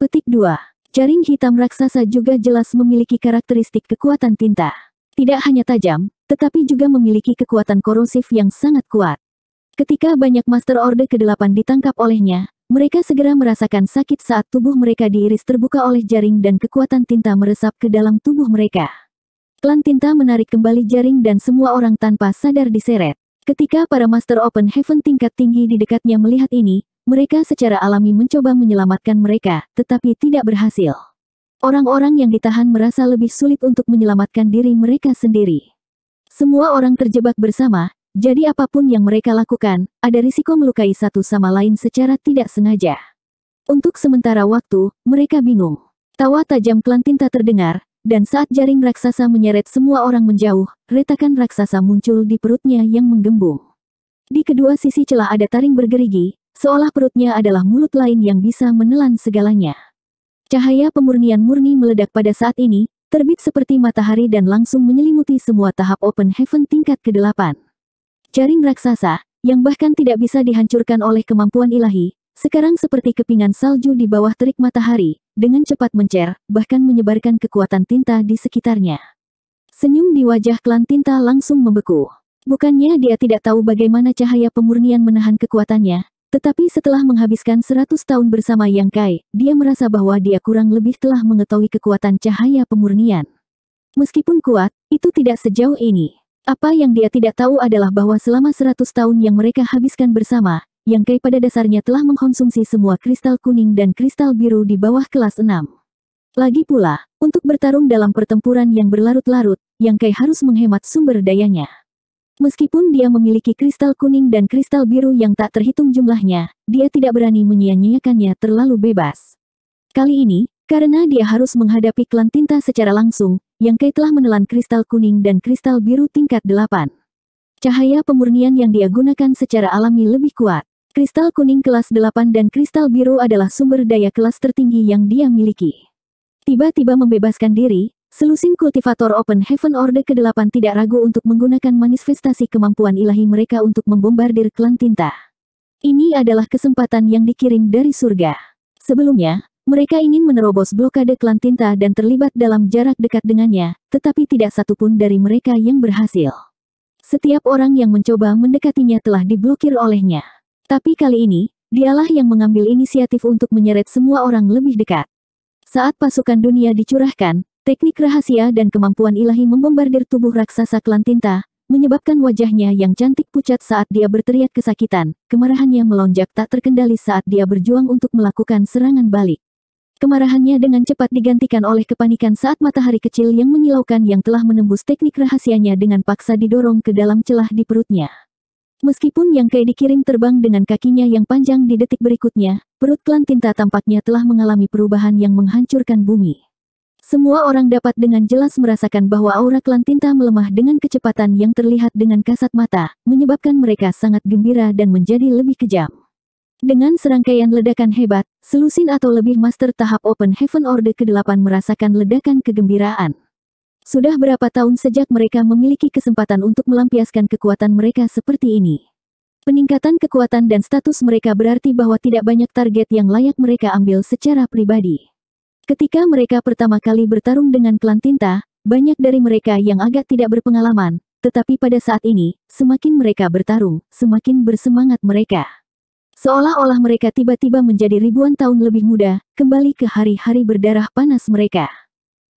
Petik 2. Jaring hitam raksasa juga jelas memiliki karakteristik kekuatan tinta. Tidak hanya tajam, tetapi juga memiliki kekuatan korosif yang sangat kuat. Ketika banyak Master order ke-8 ditangkap olehnya, mereka segera merasakan sakit saat tubuh mereka diiris terbuka oleh jaring dan kekuatan tinta meresap ke dalam tubuh mereka. Klan tinta menarik kembali jaring dan semua orang tanpa sadar diseret. Ketika para Master Open Heaven tingkat tinggi di dekatnya melihat ini, mereka secara alami mencoba menyelamatkan mereka, tetapi tidak berhasil. Orang-orang yang ditahan merasa lebih sulit untuk menyelamatkan diri mereka sendiri. Semua orang terjebak bersama, jadi apapun yang mereka lakukan, ada risiko melukai satu sama lain secara tidak sengaja. Untuk sementara waktu, mereka bingung. Tawa tajam klan tinta terdengar, dan saat jaring raksasa menyeret semua orang menjauh, retakan raksasa muncul di perutnya yang menggembung. Di kedua sisi celah ada taring bergerigi, seolah perutnya adalah mulut lain yang bisa menelan segalanya. Cahaya pemurnian murni meledak pada saat ini, terbit seperti matahari dan langsung menyelimuti semua tahap open heaven tingkat ke-8. Jaring raksasa, yang bahkan tidak bisa dihancurkan oleh kemampuan ilahi, sekarang seperti kepingan salju di bawah terik matahari, dengan cepat mencer, bahkan menyebarkan kekuatan tinta di sekitarnya. Senyum di wajah klan tinta langsung membeku. Bukannya dia tidak tahu bagaimana cahaya pemurnian menahan kekuatannya, tetapi setelah menghabiskan seratus tahun bersama Yang Kai, dia merasa bahwa dia kurang lebih telah mengetahui kekuatan cahaya pemurnian. Meskipun kuat, itu tidak sejauh ini. Apa yang dia tidak tahu adalah bahwa selama seratus tahun yang mereka habiskan bersama, yang Kei pada dasarnya telah mengkonsumsi semua kristal kuning dan kristal biru di bawah kelas enam. Lagi pula, untuk bertarung dalam pertempuran yang berlarut-larut, yang Kei harus menghemat sumber dayanya. Meskipun dia memiliki kristal kuning dan kristal biru yang tak terhitung jumlahnya, dia tidak berani menyia-nyiakannya terlalu bebas. Kali ini, karena dia harus menghadapi klan tinta secara langsung, yang Kai telah menelan kristal kuning dan kristal biru tingkat 8. Cahaya pemurnian yang dia gunakan secara alami lebih kuat. Kristal kuning kelas 8 dan kristal biru adalah sumber daya kelas tertinggi yang dia miliki. Tiba-tiba membebaskan diri, selusin kultivator Open Heaven Order ke-8 tidak ragu untuk menggunakan manifestasi kemampuan ilahi mereka untuk membombardir klan tinta. Ini adalah kesempatan yang dikirim dari surga. Sebelumnya, mereka ingin menerobos blokade klan tinta dan terlibat dalam jarak dekat dengannya, tetapi tidak satupun dari mereka yang berhasil. Setiap orang yang mencoba mendekatinya telah diblokir olehnya. Tapi kali ini, dialah yang mengambil inisiatif untuk menyeret semua orang lebih dekat. Saat pasukan dunia dicurahkan, teknik rahasia dan kemampuan ilahi membombardir tubuh raksasa klan tinta, menyebabkan wajahnya yang cantik pucat saat dia berteriak kesakitan, kemarahannya melonjak tak terkendali saat dia berjuang untuk melakukan serangan balik. Kemarahannya dengan cepat digantikan oleh kepanikan saat matahari kecil yang menyilaukan yang telah menembus teknik rahasianya dengan paksa didorong ke dalam celah di perutnya. Meskipun yang Kei dikirim terbang dengan kakinya yang panjang di detik berikutnya, perut klan tinta tampaknya telah mengalami perubahan yang menghancurkan bumi. Semua orang dapat dengan jelas merasakan bahwa aura klan tinta melemah dengan kecepatan yang terlihat dengan kasat mata, menyebabkan mereka sangat gembira dan menjadi lebih kejam. Dengan serangkaian ledakan hebat, Selusin atau lebih master tahap Open Heaven Order ke-8 merasakan ledakan kegembiraan. Sudah berapa tahun sejak mereka memiliki kesempatan untuk melampiaskan kekuatan mereka seperti ini. Peningkatan kekuatan dan status mereka berarti bahwa tidak banyak target yang layak mereka ambil secara pribadi. Ketika mereka pertama kali bertarung dengan klan tinta, banyak dari mereka yang agak tidak berpengalaman, tetapi pada saat ini, semakin mereka bertarung, semakin bersemangat mereka. Seolah-olah mereka tiba-tiba menjadi ribuan tahun lebih muda, kembali ke hari-hari berdarah panas mereka.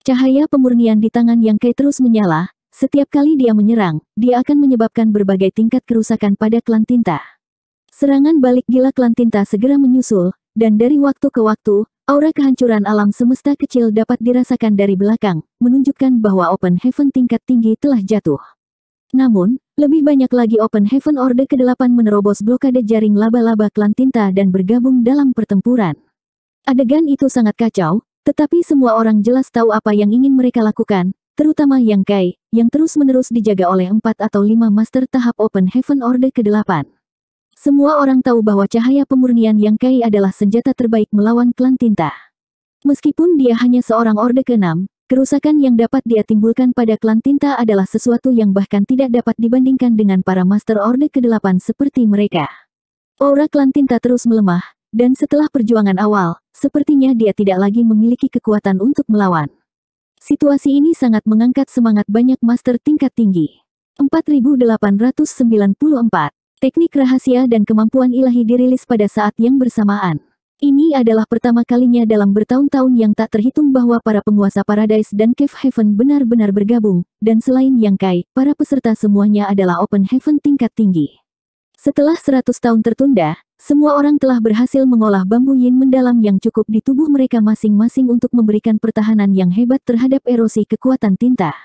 Cahaya pemurnian di tangan yang Kai terus menyala, setiap kali dia menyerang, dia akan menyebabkan berbagai tingkat kerusakan pada klan tinta. Serangan balik gila klan tinta segera menyusul, dan dari waktu ke waktu, aura kehancuran alam semesta kecil dapat dirasakan dari belakang, menunjukkan bahwa Open Heaven tingkat tinggi telah jatuh. Namun, lebih banyak lagi Open Heaven Order ke-8 menerobos blokade jaring laba-laba klan tinta dan bergabung dalam pertempuran. Adegan itu sangat kacau, tetapi semua orang jelas tahu apa yang ingin mereka lakukan, terutama Yang Kai, yang terus-menerus dijaga oleh 4 atau 5 master tahap Open Heaven Order ke-8. Semua orang tahu bahwa cahaya pemurnian Yang Kai adalah senjata terbaik melawan klan tinta. Meskipun dia hanya seorang Orde ke-6, Kerusakan yang dapat dia timbulkan pada klan tinta adalah sesuatu yang bahkan tidak dapat dibandingkan dengan para Master Orde ke-8 seperti mereka. Aura klan tinta terus melemah, dan setelah perjuangan awal, sepertinya dia tidak lagi memiliki kekuatan untuk melawan. Situasi ini sangat mengangkat semangat banyak Master tingkat tinggi. 4894 Teknik rahasia dan kemampuan ilahi dirilis pada saat yang bersamaan. Ini adalah pertama kalinya dalam bertahun-tahun yang tak terhitung bahwa para penguasa Paradise dan Cave Heaven benar-benar bergabung, dan selain Yang Kai, para peserta semuanya adalah Open Heaven tingkat tinggi. Setelah 100 tahun tertunda, semua orang telah berhasil mengolah bambu yin mendalam yang cukup di tubuh mereka masing-masing untuk memberikan pertahanan yang hebat terhadap erosi kekuatan tinta.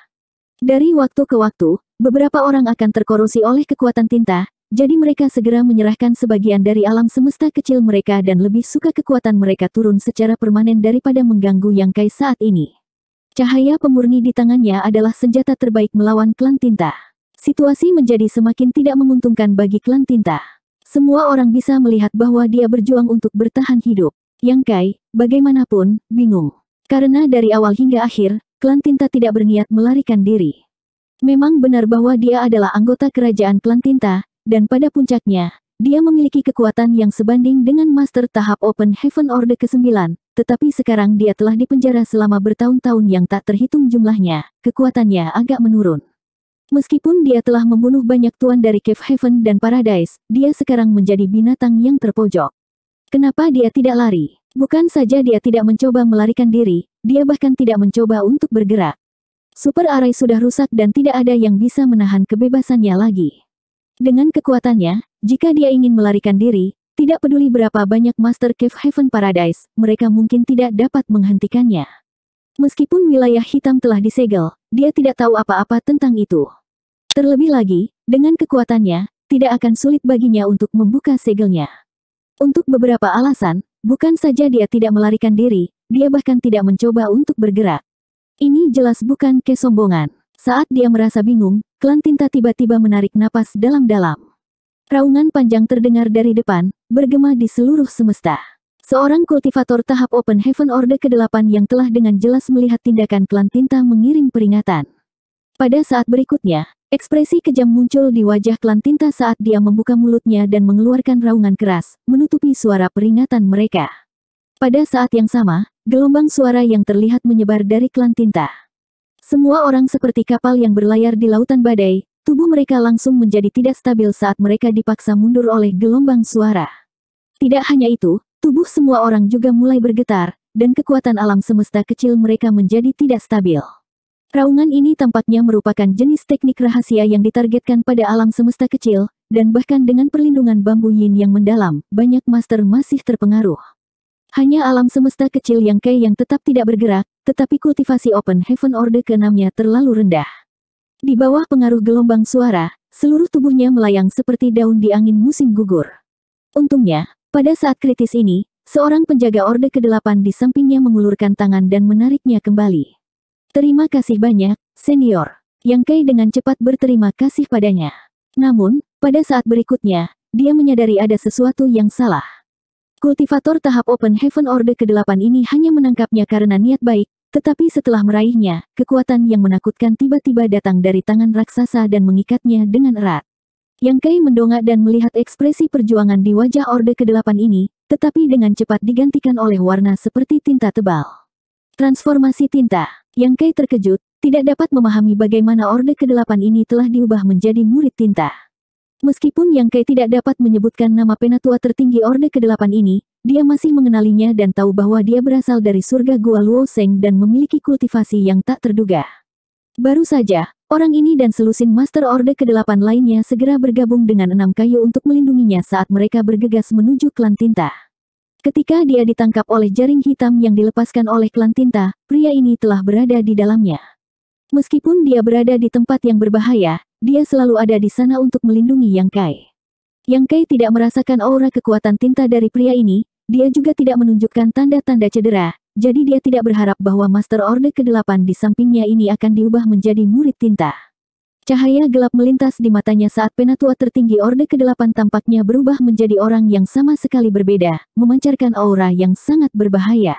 Dari waktu ke waktu, beberapa orang akan terkorosi oleh kekuatan tinta, jadi mereka segera menyerahkan sebagian dari alam semesta kecil mereka dan lebih suka kekuatan mereka turun secara permanen daripada mengganggu yang kai saat ini. Cahaya pemurni di tangannya adalah senjata terbaik melawan klan tinta. Situasi menjadi semakin tidak menguntungkan bagi klan tinta. Semua orang bisa melihat bahwa dia berjuang untuk bertahan hidup. Yang Kai, bagaimanapun, bingung. Karena dari awal hingga akhir, klan tinta tidak berniat melarikan diri. Memang benar bahwa dia adalah anggota kerajaan klan tinta, dan pada puncaknya, dia memiliki kekuatan yang sebanding dengan master tahap Open Heaven Order ke-9, tetapi sekarang dia telah dipenjara selama bertahun-tahun yang tak terhitung jumlahnya, kekuatannya agak menurun. Meskipun dia telah membunuh banyak tuan dari Cave Heaven dan Paradise, dia sekarang menjadi binatang yang terpojok. Kenapa dia tidak lari? Bukan saja dia tidak mencoba melarikan diri, dia bahkan tidak mencoba untuk bergerak. Super Array sudah rusak dan tidak ada yang bisa menahan kebebasannya lagi. Dengan kekuatannya, jika dia ingin melarikan diri, tidak peduli berapa banyak Master Cave Heaven Paradise, mereka mungkin tidak dapat menghentikannya. Meskipun wilayah hitam telah disegel, dia tidak tahu apa-apa tentang itu. Terlebih lagi, dengan kekuatannya, tidak akan sulit baginya untuk membuka segelnya. Untuk beberapa alasan, bukan saja dia tidak melarikan diri, dia bahkan tidak mencoba untuk bergerak. Ini jelas bukan kesombongan. Saat dia merasa bingung, Klan Tinta tiba-tiba menarik napas dalam-dalam. Raungan panjang terdengar dari depan, bergema di seluruh semesta. Seorang kultivator tahap Open Heaven Order ke-8 yang telah dengan jelas melihat tindakan klan Tinta mengirim peringatan. Pada saat berikutnya, ekspresi kejam muncul di wajah klan Tinta saat dia membuka mulutnya dan mengeluarkan raungan keras, menutupi suara peringatan mereka. Pada saat yang sama, gelombang suara yang terlihat menyebar dari klan Tinta. Semua orang seperti kapal yang berlayar di lautan badai, tubuh mereka langsung menjadi tidak stabil saat mereka dipaksa mundur oleh gelombang suara. Tidak hanya itu, tubuh semua orang juga mulai bergetar, dan kekuatan alam semesta kecil mereka menjadi tidak stabil. Raungan ini tampaknya merupakan jenis teknik rahasia yang ditargetkan pada alam semesta kecil, dan bahkan dengan perlindungan bambu yin yang mendalam, banyak master masih terpengaruh. Hanya alam semesta kecil yang kaya yang tetap tidak bergerak, tetapi kultivasi Open Heaven Order keenamnya terlalu rendah. Di bawah pengaruh gelombang suara, seluruh tubuhnya melayang seperti daun di angin musim gugur. Untungnya, pada saat kritis ini, seorang penjaga Orde ke-8 di sampingnya mengulurkan tangan dan menariknya kembali. Terima kasih banyak, senior. Yang Kei dengan cepat berterima kasih padanya. Namun, pada saat berikutnya, dia menyadari ada sesuatu yang salah. Kultivator tahap Open Heaven Orde ke-8 ini hanya menangkapnya karena niat baik, tetapi setelah meraihnya, kekuatan yang menakutkan tiba-tiba datang dari tangan raksasa dan mengikatnya dengan erat. Yang Kai mendongak dan melihat ekspresi perjuangan di wajah Orde ke-8 ini, tetapi dengan cepat digantikan oleh warna seperti tinta tebal. Transformasi tinta, Yang Kai terkejut, tidak dapat memahami bagaimana Orde ke-8 ini telah diubah menjadi murid tinta. Meskipun Yang Kai tidak dapat menyebutkan nama penatua tertinggi Orde ke-8 ini, dia masih mengenalinya dan tahu bahwa dia berasal dari surga Gua Luo Luoseng dan memiliki kultivasi yang tak terduga. Baru saja, orang ini dan selusin Master Orde ke-8 lainnya segera bergabung dengan enam kayu untuk melindunginya saat mereka bergegas menuju klan tinta. Ketika dia ditangkap oleh jaring hitam yang dilepaskan oleh klan tinta, pria ini telah berada di dalamnya. Meskipun dia berada di tempat yang berbahaya, dia selalu ada di sana untuk melindungi Yang Kai. Yang Kai tidak merasakan aura kekuatan tinta dari pria ini, dia juga tidak menunjukkan tanda-tanda cedera, jadi dia tidak berharap bahwa Master Orde ke-8 di sampingnya ini akan diubah menjadi murid tinta. Cahaya gelap melintas di matanya saat penatua tertinggi Orde ke-8 tampaknya berubah menjadi orang yang sama sekali berbeda, memancarkan aura yang sangat berbahaya.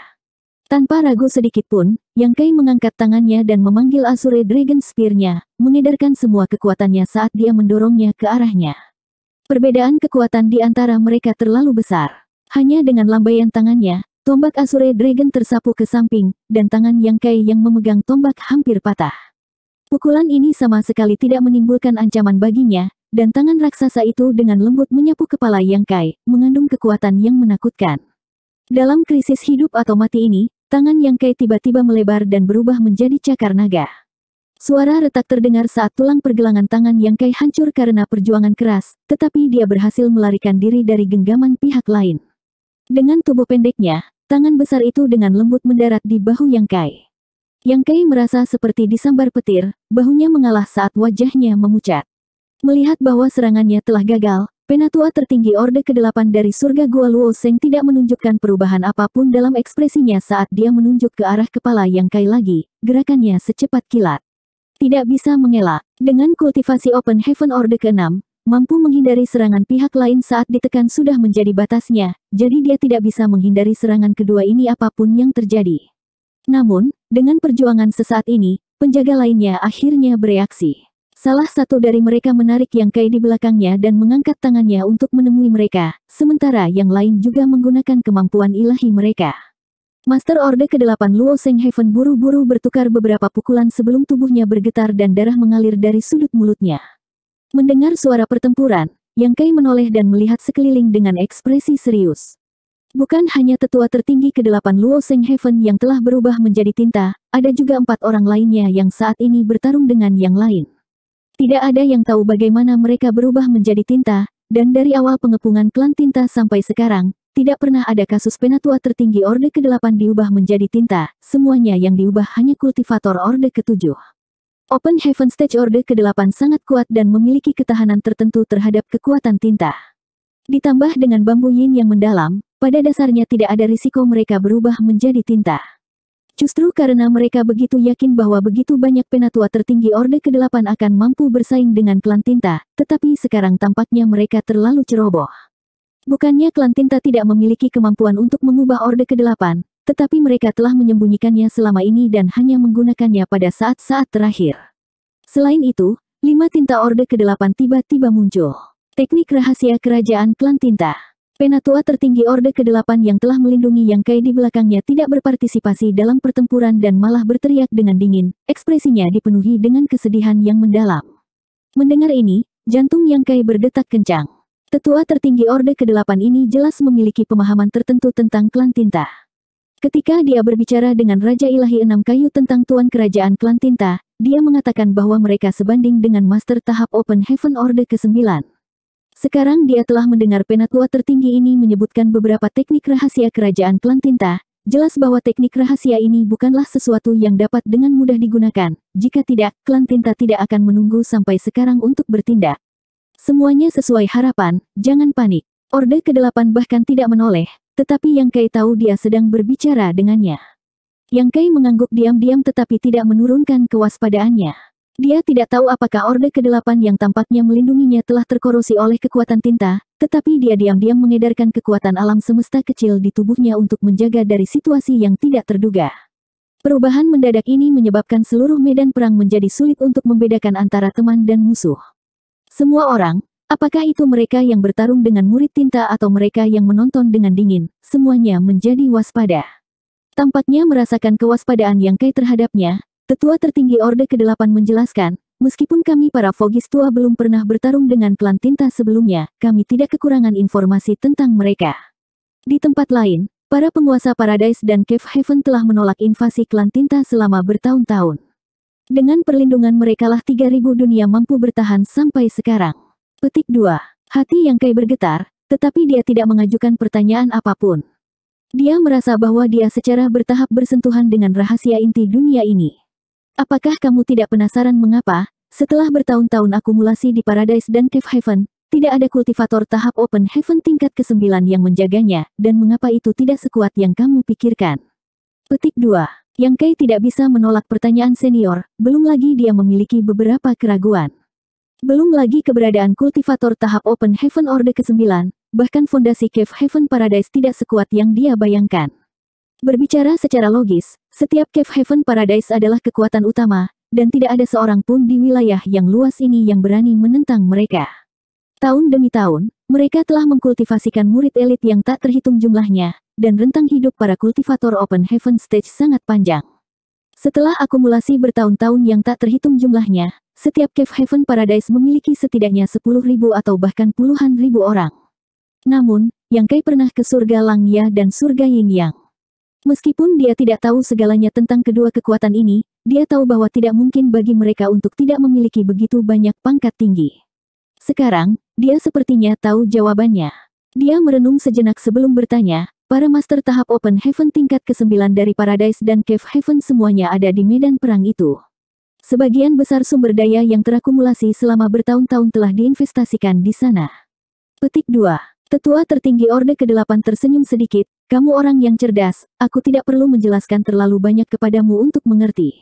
Tanpa ragu sedikit pun, Yang Kai mengangkat tangannya dan memanggil Asure Dragon Spear-nya, mengedarkan semua kekuatannya saat dia mendorongnya ke arahnya. Perbedaan kekuatan di antara mereka terlalu besar. Hanya dengan lambaian tangannya, tombak Asure Dragon tersapu ke samping, dan tangan Yang Kai yang memegang tombak hampir patah. Pukulan ini sama sekali tidak menimbulkan ancaman baginya, dan tangan raksasa itu dengan lembut menyapu kepala Yang Kai, mengandung kekuatan yang menakutkan. Dalam krisis hidup atau mati ini, Tangan yang Kai tiba-tiba melebar dan berubah menjadi cakar naga. Suara retak terdengar saat tulang pergelangan tangan yang Kai hancur karena perjuangan keras, tetapi dia berhasil melarikan diri dari genggaman pihak lain. Dengan tubuh pendeknya, tangan besar itu dengan lembut mendarat di bahu yang Kai. Yang Kai merasa seperti disambar petir, bahunya mengalah saat wajahnya memucat. Melihat bahwa serangannya telah gagal, Penatua tertinggi Orde ke-8 dari surga Gua Luo Seng tidak menunjukkan perubahan apapun dalam ekspresinya saat dia menunjuk ke arah kepala Yang Kai lagi, gerakannya secepat kilat. Tidak bisa mengelak, dengan kultivasi Open Heaven Orde ke-6, mampu menghindari serangan pihak lain saat ditekan sudah menjadi batasnya, jadi dia tidak bisa menghindari serangan kedua ini apapun yang terjadi. Namun, dengan perjuangan sesaat ini, penjaga lainnya akhirnya bereaksi. Salah satu dari mereka menarik yang Kai di belakangnya dan mengangkat tangannya untuk menemui mereka, sementara yang lain juga menggunakan kemampuan ilahi mereka. Master Orde ke-8 Luo Seng Heaven buru-buru bertukar beberapa pukulan sebelum tubuhnya bergetar dan darah mengalir dari sudut mulutnya. Mendengar suara pertempuran, Yang Kai menoleh dan melihat sekeliling dengan ekspresi serius. Bukan hanya tetua tertinggi ke-8 Luo Seng Heaven yang telah berubah menjadi tinta, ada juga empat orang lainnya yang saat ini bertarung dengan yang lain. Tidak ada yang tahu bagaimana mereka berubah menjadi tinta, dan dari awal pengepungan klan tinta sampai sekarang, tidak pernah ada kasus penatua tertinggi Orde ke-8 diubah menjadi tinta, semuanya yang diubah hanya kultivator Orde ke-7. Open Heaven Stage Orde ke-8 sangat kuat dan memiliki ketahanan tertentu terhadap kekuatan tinta. Ditambah dengan bambu yin yang mendalam, pada dasarnya tidak ada risiko mereka berubah menjadi tinta. Justru karena mereka begitu yakin bahwa begitu banyak penatua tertinggi Orde ke-8 akan mampu bersaing dengan klan tinta, tetapi sekarang tampaknya mereka terlalu ceroboh. Bukannya klan tinta tidak memiliki kemampuan untuk mengubah Orde ke-8, tetapi mereka telah menyembunyikannya selama ini dan hanya menggunakannya pada saat-saat terakhir. Selain itu, lima tinta Orde ke-8 tiba-tiba muncul. Teknik rahasia kerajaan klan tinta. Penatua tertinggi Orde ke-8 yang telah melindungi Yang Kai di belakangnya tidak berpartisipasi dalam pertempuran dan malah berteriak dengan dingin, ekspresinya dipenuhi dengan kesedihan yang mendalam. Mendengar ini, jantung Yang Kai berdetak kencang. Tetua tertinggi Orde ke-8 ini jelas memiliki pemahaman tertentu tentang klan tinta. Ketika dia berbicara dengan Raja Ilahi Enam Kayu tentang Tuan Kerajaan Klan Tinta, dia mengatakan bahwa mereka sebanding dengan Master tahap Open Heaven Orde ke-9. Sekarang dia telah mendengar penatua tertinggi ini menyebutkan beberapa teknik rahasia kerajaan Klan Tinta. jelas bahwa teknik rahasia ini bukanlah sesuatu yang dapat dengan mudah digunakan, jika tidak, Klan Tinta tidak akan menunggu sampai sekarang untuk bertindak. Semuanya sesuai harapan, jangan panik. Orde ke-8 bahkan tidak menoleh, tetapi Yang Kai tahu dia sedang berbicara dengannya. Yang Kai mengangguk diam-diam tetapi tidak menurunkan kewaspadaannya. Dia tidak tahu apakah Orde ke-8 yang tampaknya melindunginya telah terkorosi oleh kekuatan tinta, tetapi dia diam-diam mengedarkan kekuatan alam semesta kecil di tubuhnya untuk menjaga dari situasi yang tidak terduga. Perubahan mendadak ini menyebabkan seluruh medan perang menjadi sulit untuk membedakan antara teman dan musuh. Semua orang, apakah itu mereka yang bertarung dengan murid tinta atau mereka yang menonton dengan dingin, semuanya menjadi waspada. Tampaknya merasakan kewaspadaan yang Kai terhadapnya, Tetua tertinggi Orde ke-8 menjelaskan, meskipun kami para Fogis tua belum pernah bertarung dengan klan tinta sebelumnya, kami tidak kekurangan informasi tentang mereka. Di tempat lain, para penguasa Paradise dan Cave Heaven telah menolak invasi klan tinta selama bertahun-tahun. Dengan perlindungan merekalah 3000 dunia mampu bertahan sampai sekarang. Petik 2. Hati yang Kai bergetar, tetapi dia tidak mengajukan pertanyaan apapun. Dia merasa bahwa dia secara bertahap bersentuhan dengan rahasia inti dunia ini. Apakah kamu tidak penasaran mengapa, setelah bertahun-tahun akumulasi di Paradise dan Cave Heaven, tidak ada kultivator tahap Open Heaven tingkat ke-9 yang menjaganya, dan mengapa itu tidak sekuat yang kamu pikirkan? Petik 2. Yang Kai tidak bisa menolak pertanyaan senior, belum lagi dia memiliki beberapa keraguan. Belum lagi keberadaan kultivator tahap Open Heaven Order ke-9, bahkan fondasi Cave Heaven Paradise tidak sekuat yang dia bayangkan. Berbicara secara logis, setiap Cave Heaven Paradise adalah kekuatan utama, dan tidak ada seorang pun di wilayah yang luas ini yang berani menentang mereka. Tahun demi tahun, mereka telah mengkultivasikan murid elit yang tak terhitung jumlahnya, dan rentang hidup para kultivator Open Heaven Stage sangat panjang. Setelah akumulasi bertahun-tahun yang tak terhitung jumlahnya, setiap Cave Heaven Paradise memiliki setidaknya 10.000 atau bahkan puluhan ribu orang. Namun, Yang Kai pernah ke surga Langya dan surga Yin Yang. Meskipun dia tidak tahu segalanya tentang kedua kekuatan ini, dia tahu bahwa tidak mungkin bagi mereka untuk tidak memiliki begitu banyak pangkat tinggi. Sekarang, dia sepertinya tahu jawabannya. Dia merenung sejenak sebelum bertanya, para master tahap Open Heaven tingkat ke-9 dari Paradise dan Cave Heaven semuanya ada di medan perang itu. Sebagian besar sumber daya yang terakumulasi selama bertahun-tahun telah diinvestasikan di sana. Petik 2. Tetua tertinggi Orde ke-8 tersenyum sedikit, kamu orang yang cerdas, aku tidak perlu menjelaskan terlalu banyak kepadamu untuk mengerti.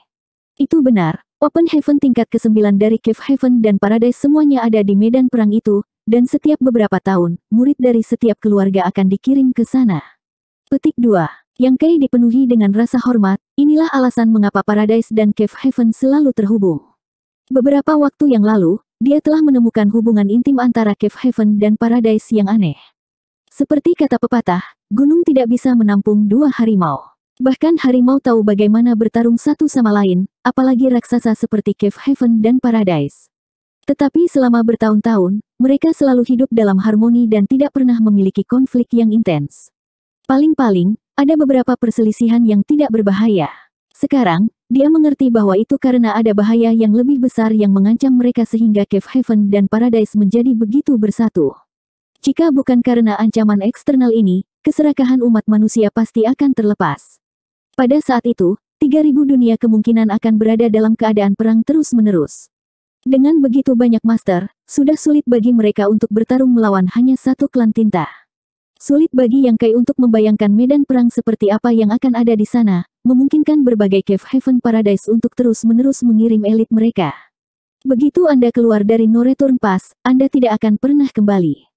Itu benar, Open Heaven tingkat ke-9 dari Cave Heaven dan Paradise semuanya ada di medan perang itu, dan setiap beberapa tahun, murid dari setiap keluarga akan dikirim ke sana. Petik 2. Yang Kei dipenuhi dengan rasa hormat, inilah alasan mengapa Paradise dan Cave Heaven selalu terhubung. Beberapa waktu yang lalu, dia telah menemukan hubungan intim antara Cave Heaven dan Paradise yang aneh. Seperti kata pepatah, gunung tidak bisa menampung dua harimau. Bahkan harimau tahu bagaimana bertarung satu sama lain, apalagi raksasa seperti Cave Heaven dan Paradise. Tetapi selama bertahun-tahun, mereka selalu hidup dalam harmoni dan tidak pernah memiliki konflik yang intens. Paling-paling, ada beberapa perselisihan yang tidak berbahaya. Sekarang, dia mengerti bahwa itu karena ada bahaya yang lebih besar yang mengancam mereka sehingga Cave Heaven dan Paradise menjadi begitu bersatu. Jika bukan karena ancaman eksternal ini, keserakahan umat manusia pasti akan terlepas. Pada saat itu, 3000 dunia kemungkinan akan berada dalam keadaan perang terus-menerus. Dengan begitu banyak master, sudah sulit bagi mereka untuk bertarung melawan hanya satu klan tinta. Sulit bagi yang kai untuk membayangkan medan perang seperti apa yang akan ada di sana, memungkinkan berbagai cave heaven paradise untuk terus-menerus mengirim elit mereka. Begitu Anda keluar dari No Return Pass, Anda tidak akan pernah kembali.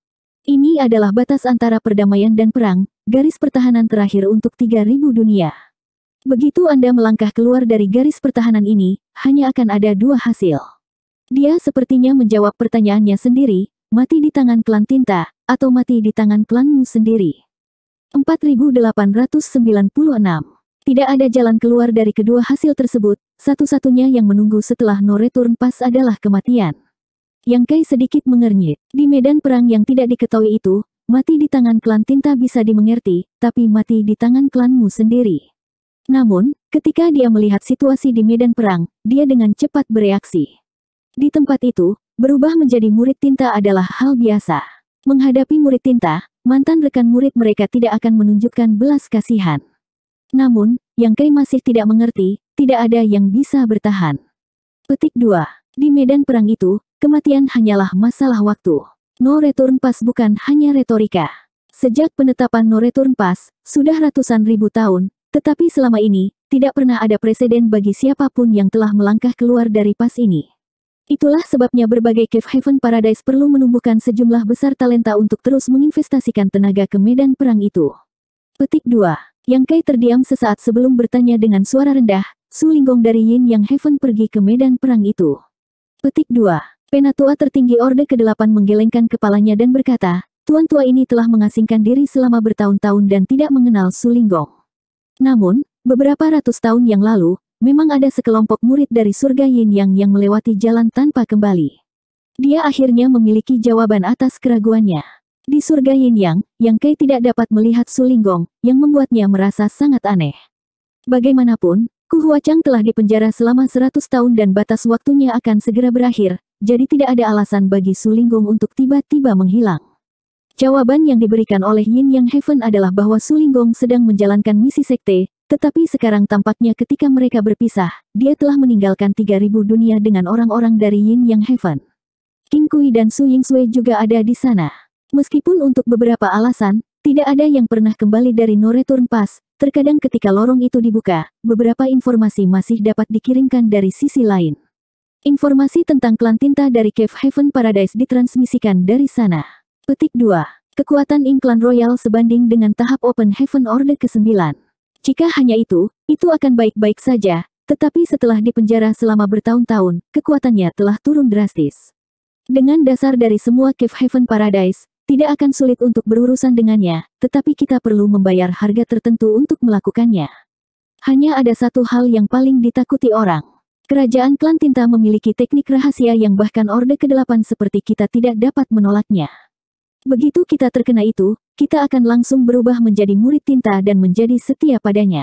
Ini adalah batas antara perdamaian dan perang, garis pertahanan terakhir untuk 3000 dunia. Begitu Anda melangkah keluar dari garis pertahanan ini, hanya akan ada dua hasil. Dia sepertinya menjawab pertanyaannya sendiri, mati di tangan klan tinta, atau mati di tangan klanmu sendiri. 4896 Tidak ada jalan keluar dari kedua hasil tersebut, satu-satunya yang menunggu setelah no return pass adalah kematian. Yang Kai sedikit mengernyit. Di medan perang yang tidak diketahui itu, mati di tangan klan Tinta bisa dimengerti, tapi mati di tangan klanmu sendiri. Namun, ketika dia melihat situasi di medan perang, dia dengan cepat bereaksi. Di tempat itu, berubah menjadi murid Tinta adalah hal biasa. Menghadapi murid Tinta, mantan rekan murid mereka tidak akan menunjukkan belas kasihan. Namun, Yang Kai masih tidak mengerti, tidak ada yang bisa bertahan. Petik 2. Di medan perang itu, Kematian hanyalah masalah waktu. No return pass bukan hanya retorika. Sejak penetapan no return pass, sudah ratusan ribu tahun, tetapi selama ini, tidak pernah ada presiden bagi siapapun yang telah melangkah keluar dari pas ini. Itulah sebabnya berbagai Cave Haven Paradise perlu menumbuhkan sejumlah besar talenta untuk terus menginvestasikan tenaga ke medan perang itu. Petik 2. Yang Kai terdiam sesaat sebelum bertanya dengan suara rendah, Sulinggong dari Yin Yang Heaven pergi ke medan perang itu. Petik 2. Penatua tertinggi Orde ke-8 menggelengkan kepalanya dan berkata, Tuan tua ini telah mengasingkan diri selama bertahun-tahun dan tidak mengenal Sulinggong. Namun, beberapa ratus tahun yang lalu, memang ada sekelompok murid dari surga Yin Yang yang melewati jalan tanpa kembali. Dia akhirnya memiliki jawaban atas keraguannya. Di surga Yin Yang, Yang Kei tidak dapat melihat Sulinggong, yang membuatnya merasa sangat aneh. Bagaimanapun, Kuhuacang telah dipenjara selama seratus tahun dan batas waktunya akan segera berakhir, jadi tidak ada alasan bagi Sulinggong untuk tiba-tiba menghilang. Jawaban yang diberikan oleh Yin Yang Heaven adalah bahwa Sulinggong sedang menjalankan misi sekte, tetapi sekarang tampaknya ketika mereka berpisah, dia telah meninggalkan 3000 dunia dengan orang-orang dari Yin Yang Heaven. King Kui dan Su Ying Sui juga ada di sana. Meskipun untuk beberapa alasan, tidak ada yang pernah kembali dari No Return Pass, terkadang ketika lorong itu dibuka, beberapa informasi masih dapat dikirimkan dari sisi lain. Informasi tentang klan tinta dari Cave Heaven Paradise ditransmisikan dari sana. Petik 2. Kekuatan Inklan Royal sebanding dengan tahap Open Heaven Order ke-9. Jika hanya itu, itu akan baik-baik saja, tetapi setelah dipenjara selama bertahun-tahun, kekuatannya telah turun drastis. Dengan dasar dari semua Cave Heaven Paradise, tidak akan sulit untuk berurusan dengannya, tetapi kita perlu membayar harga tertentu untuk melakukannya. Hanya ada satu hal yang paling ditakuti orang. Kerajaan Klan Tinta memiliki teknik rahasia yang bahkan Orde ke-8 seperti kita tidak dapat menolaknya. Begitu kita terkena itu, kita akan langsung berubah menjadi murid Tinta dan menjadi setia padanya.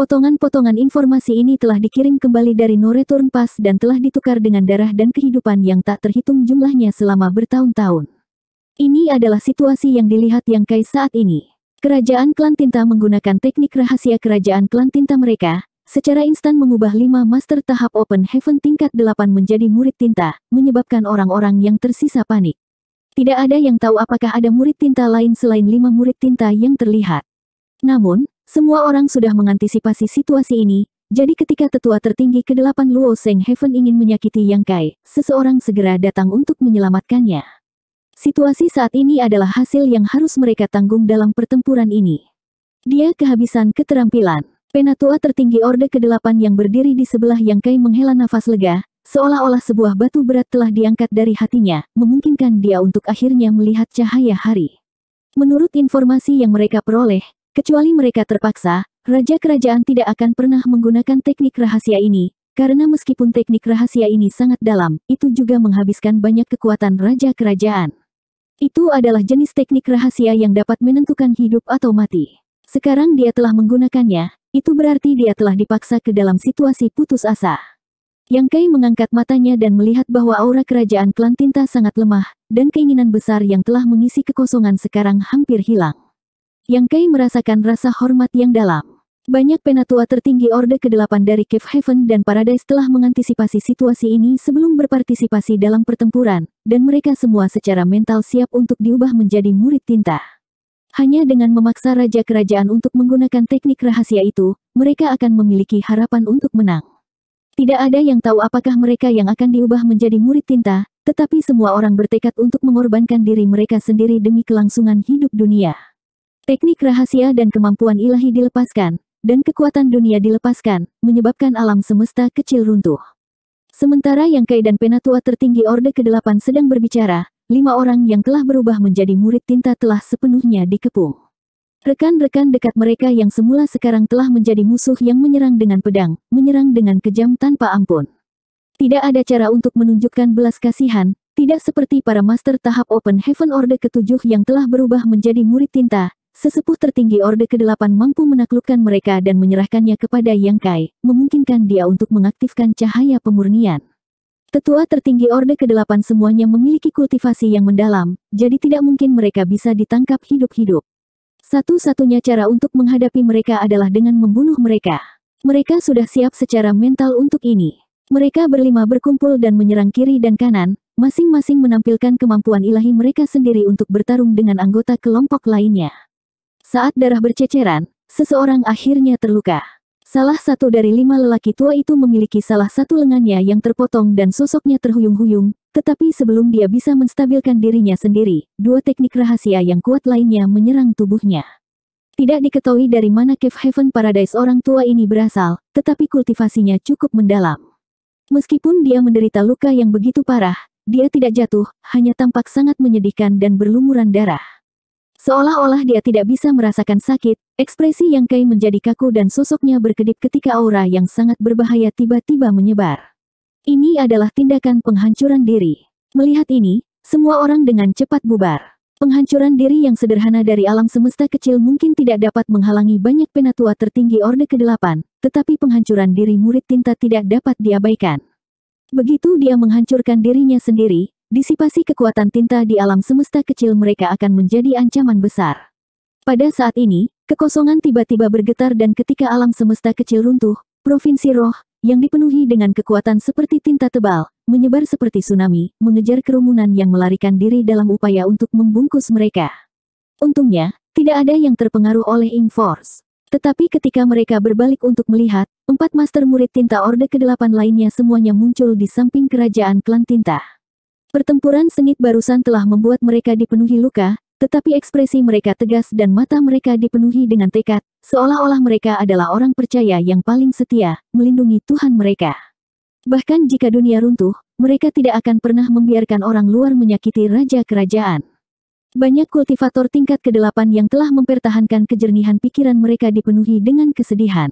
Potongan-potongan informasi ini telah dikirim kembali dari No Return Pass dan telah ditukar dengan darah dan kehidupan yang tak terhitung jumlahnya selama bertahun-tahun. Ini adalah situasi yang dilihat Yang Kai saat ini. Kerajaan Klan Tinta menggunakan teknik rahasia kerajaan Klan Tinta mereka, Secara instan mengubah lima master tahap Open Heaven tingkat delapan menjadi murid tinta, menyebabkan orang-orang yang tersisa panik. Tidak ada yang tahu apakah ada murid tinta lain selain lima murid tinta yang terlihat. Namun, semua orang sudah mengantisipasi situasi ini, jadi ketika tetua tertinggi ke-8 Luo Seng Heaven ingin menyakiti Yang Kai, seseorang segera datang untuk menyelamatkannya. Situasi saat ini adalah hasil yang harus mereka tanggung dalam pertempuran ini. Dia kehabisan keterampilan. Penatua tertinggi Orde ke-8 yang berdiri di sebelah Yang Kai menghela nafas lega, seolah-olah sebuah batu berat telah diangkat dari hatinya, memungkinkan dia untuk akhirnya melihat cahaya hari. Menurut informasi yang mereka peroleh, kecuali mereka terpaksa, Raja Kerajaan tidak akan pernah menggunakan teknik rahasia ini, karena meskipun teknik rahasia ini sangat dalam, itu juga menghabiskan banyak kekuatan Raja Kerajaan. Itu adalah jenis teknik rahasia yang dapat menentukan hidup atau mati. Sekarang dia telah menggunakannya, itu berarti dia telah dipaksa ke dalam situasi putus asa. Yang Kai mengangkat matanya dan melihat bahwa aura kerajaan klan tinta sangat lemah, dan keinginan besar yang telah mengisi kekosongan sekarang hampir hilang. Yang Kai merasakan rasa hormat yang dalam. Banyak penatua tertinggi Orde ke-8 dari Cave Haven dan Paradise telah mengantisipasi situasi ini sebelum berpartisipasi dalam pertempuran, dan mereka semua secara mental siap untuk diubah menjadi murid tinta. Hanya dengan memaksa raja kerajaan untuk menggunakan teknik rahasia itu, mereka akan memiliki harapan untuk menang. Tidak ada yang tahu apakah mereka yang akan diubah menjadi murid tinta, tetapi semua orang bertekad untuk mengorbankan diri mereka sendiri demi kelangsungan hidup dunia. Teknik rahasia dan kemampuan ilahi dilepaskan, dan kekuatan dunia dilepaskan, menyebabkan alam semesta kecil runtuh. Sementara yang Kai dan Penatua tertinggi Orde ke-8 sedang berbicara, lima orang yang telah berubah menjadi murid tinta telah sepenuhnya dikepung. Rekan-rekan dekat mereka yang semula sekarang telah menjadi musuh yang menyerang dengan pedang, menyerang dengan kejam tanpa ampun. Tidak ada cara untuk menunjukkan belas kasihan, tidak seperti para master tahap Open Heaven Orde ketujuh yang telah berubah menjadi murid tinta, sesepuh tertinggi Orde ke-8 mampu menaklukkan mereka dan menyerahkannya kepada Yang Kai, memungkinkan dia untuk mengaktifkan cahaya pemurnian. Tetua tertinggi Orde ke-8 semuanya memiliki kultivasi yang mendalam, jadi tidak mungkin mereka bisa ditangkap hidup-hidup. Satu-satunya cara untuk menghadapi mereka adalah dengan membunuh mereka. Mereka sudah siap secara mental untuk ini. Mereka berlima berkumpul dan menyerang kiri dan kanan, masing-masing menampilkan kemampuan ilahi mereka sendiri untuk bertarung dengan anggota kelompok lainnya. Saat darah berceceran, seseorang akhirnya terluka. Salah satu dari lima lelaki tua itu memiliki salah satu lengannya yang terpotong dan sosoknya terhuyung-huyung, tetapi sebelum dia bisa menstabilkan dirinya sendiri, dua teknik rahasia yang kuat lainnya menyerang tubuhnya. Tidak diketahui dari mana Cave Heaven Paradise orang tua ini berasal, tetapi kultivasinya cukup mendalam. Meskipun dia menderita luka yang begitu parah, dia tidak jatuh, hanya tampak sangat menyedihkan dan berlumuran darah. Seolah-olah dia tidak bisa merasakan sakit, ekspresi yang kai menjadi kaku dan sosoknya berkedip ketika aura yang sangat berbahaya tiba-tiba menyebar. Ini adalah tindakan penghancuran diri. Melihat ini, semua orang dengan cepat bubar. Penghancuran diri yang sederhana dari alam semesta kecil mungkin tidak dapat menghalangi banyak penatua tertinggi Orde ke-8, tetapi penghancuran diri murid tinta tidak dapat diabaikan. Begitu dia menghancurkan dirinya sendiri, disipasi kekuatan tinta di alam semesta kecil mereka akan menjadi ancaman besar. Pada saat ini, kekosongan tiba-tiba bergetar dan ketika alam semesta kecil runtuh, provinsi roh, yang dipenuhi dengan kekuatan seperti tinta tebal, menyebar seperti tsunami, mengejar kerumunan yang melarikan diri dalam upaya untuk membungkus mereka. Untungnya, tidak ada yang terpengaruh oleh Ink Force. Tetapi ketika mereka berbalik untuk melihat, empat master murid tinta Orde ke-8 lainnya semuanya muncul di samping kerajaan klan tinta. Pertempuran sengit barusan telah membuat mereka dipenuhi luka, tetapi ekspresi mereka tegas dan mata mereka dipenuhi dengan tekad, seolah-olah mereka adalah orang percaya yang paling setia, melindungi Tuhan mereka. Bahkan jika dunia runtuh, mereka tidak akan pernah membiarkan orang luar menyakiti raja kerajaan. Banyak kultivator tingkat ke-8 yang telah mempertahankan kejernihan pikiran mereka dipenuhi dengan kesedihan.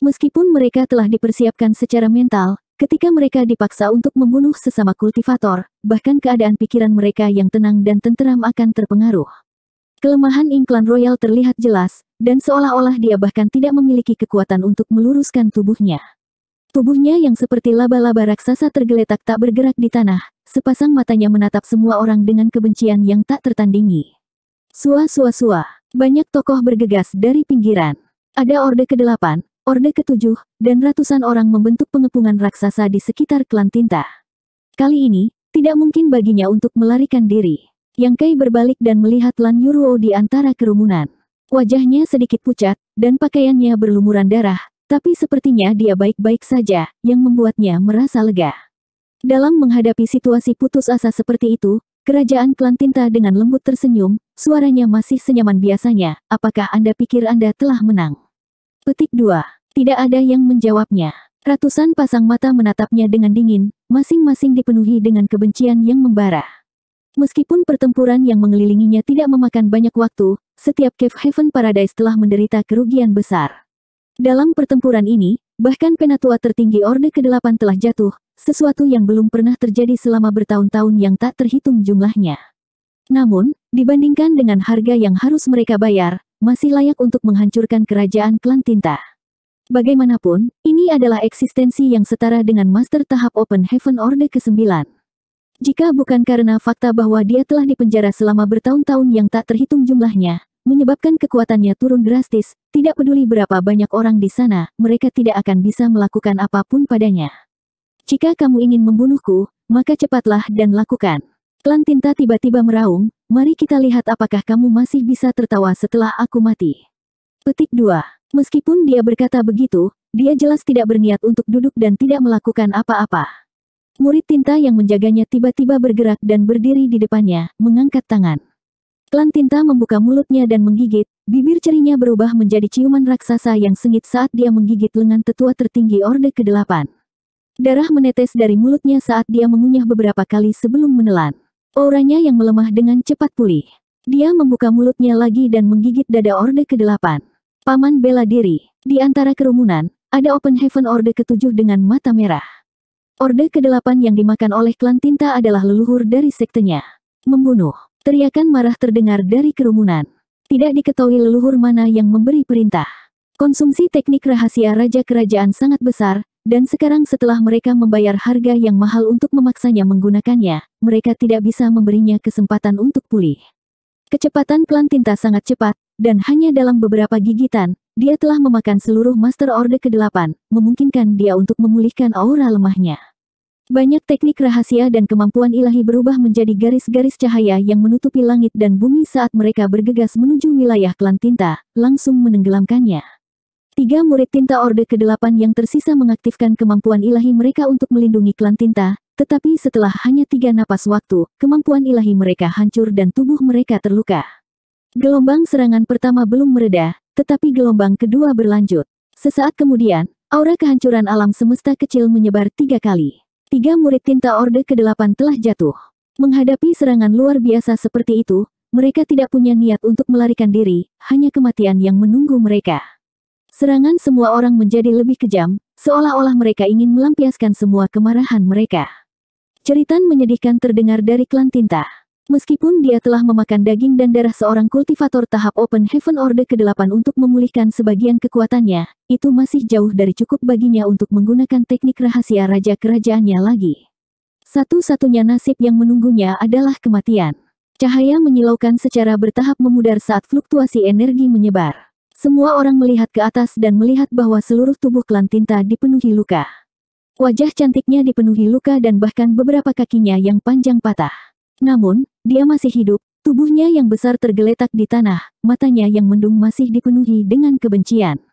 Meskipun mereka telah dipersiapkan secara mental, Ketika mereka dipaksa untuk membunuh sesama kultivator, bahkan keadaan pikiran mereka yang tenang dan tenteram akan terpengaruh. Kelemahan Inklan Royal terlihat jelas, dan seolah-olah dia bahkan tidak memiliki kekuatan untuk meluruskan tubuhnya. Tubuhnya yang seperti laba-laba raksasa tergeletak tak bergerak di tanah, sepasang matanya menatap semua orang dengan kebencian yang tak tertandingi. Sua-sua-sua, banyak tokoh bergegas dari pinggiran. Ada Orde ke-8, Orde ketujuh, dan ratusan orang membentuk pengepungan raksasa di sekitar klan tinta. Kali ini, tidak mungkin baginya untuk melarikan diri. Yang Kai berbalik dan melihat Lan Yuruo di antara kerumunan. Wajahnya sedikit pucat, dan pakaiannya berlumuran darah, tapi sepertinya dia baik-baik saja, yang membuatnya merasa lega. Dalam menghadapi situasi putus asa seperti itu, kerajaan klan tinta dengan lembut tersenyum, suaranya masih senyaman biasanya, apakah Anda pikir Anda telah menang? Petik 2. Tidak ada yang menjawabnya. Ratusan pasang mata menatapnya dengan dingin, masing-masing dipenuhi dengan kebencian yang membara. Meskipun pertempuran yang mengelilinginya tidak memakan banyak waktu, setiap Cave Heaven Paradise telah menderita kerugian besar. Dalam pertempuran ini, bahkan penatua tertinggi Orde ke-8 telah jatuh, sesuatu yang belum pernah terjadi selama bertahun-tahun yang tak terhitung jumlahnya. Namun, dibandingkan dengan harga yang harus mereka bayar, masih layak untuk menghancurkan kerajaan klan tinta. Bagaimanapun, ini adalah eksistensi yang setara dengan master tahap Open Heaven Order ke-9. Jika bukan karena fakta bahwa dia telah dipenjara selama bertahun-tahun yang tak terhitung jumlahnya, menyebabkan kekuatannya turun drastis, tidak peduli berapa banyak orang di sana, mereka tidak akan bisa melakukan apapun padanya. Jika kamu ingin membunuhku, maka cepatlah dan lakukan. Klan Tinta tiba-tiba meraung, Mari kita lihat apakah kamu masih bisa tertawa setelah aku mati. Petik 2. Meskipun dia berkata begitu, dia jelas tidak berniat untuk duduk dan tidak melakukan apa-apa. Murid tinta yang menjaganya tiba-tiba bergerak dan berdiri di depannya, mengangkat tangan. Klan tinta membuka mulutnya dan menggigit, bibir cerinya berubah menjadi ciuman raksasa yang sengit saat dia menggigit lengan tetua tertinggi Orde ke-8. Darah menetes dari mulutnya saat dia mengunyah beberapa kali sebelum menelan. Auranya yang melemah dengan cepat pulih. Dia membuka mulutnya lagi dan menggigit dada Orde ke-8. Paman bela diri. Di antara kerumunan, ada Open Heaven Orde ke-7 dengan mata merah. Orde ke-8 yang dimakan oleh klan tinta adalah leluhur dari sektenya. Membunuh. Teriakan marah terdengar dari kerumunan. Tidak diketahui leluhur mana yang memberi perintah. Konsumsi teknik rahasia Raja Kerajaan sangat besar, dan sekarang setelah mereka membayar harga yang mahal untuk memaksanya menggunakannya, mereka tidak bisa memberinya kesempatan untuk pulih. Kecepatan pelan tinta sangat cepat, dan hanya dalam beberapa gigitan, dia telah memakan seluruh Master Orde ke-8, memungkinkan dia untuk memulihkan aura lemahnya. Banyak teknik rahasia dan kemampuan ilahi berubah menjadi garis-garis cahaya yang menutupi langit dan bumi saat mereka bergegas menuju wilayah klan tinta, langsung menenggelamkannya. Tiga murid tinta Orde ke-8 yang tersisa mengaktifkan kemampuan ilahi mereka untuk melindungi klan tinta, tetapi setelah hanya tiga napas waktu, kemampuan ilahi mereka hancur dan tubuh mereka terluka. Gelombang serangan pertama belum mereda, tetapi gelombang kedua berlanjut. Sesaat kemudian, aura kehancuran alam semesta kecil menyebar tiga kali. Tiga murid tinta Orde ke-8 telah jatuh. Menghadapi serangan luar biasa seperti itu, mereka tidak punya niat untuk melarikan diri, hanya kematian yang menunggu mereka. Serangan semua orang menjadi lebih kejam, seolah-olah mereka ingin melampiaskan semua kemarahan mereka. Ceritan menyedihkan terdengar dari klan tinta. Meskipun dia telah memakan daging dan darah seorang kultivator tahap Open Heaven Order ke-8 untuk memulihkan sebagian kekuatannya, itu masih jauh dari cukup baginya untuk menggunakan teknik rahasia raja kerajaannya lagi. Satu-satunya nasib yang menunggunya adalah kematian. Cahaya menyilaukan secara bertahap memudar saat fluktuasi energi menyebar. Semua orang melihat ke atas dan melihat bahwa seluruh tubuh klan Tinta dipenuhi luka. Wajah cantiknya dipenuhi luka dan bahkan beberapa kakinya yang panjang patah. Namun, dia masih hidup, tubuhnya yang besar tergeletak di tanah, matanya yang mendung masih dipenuhi dengan kebencian.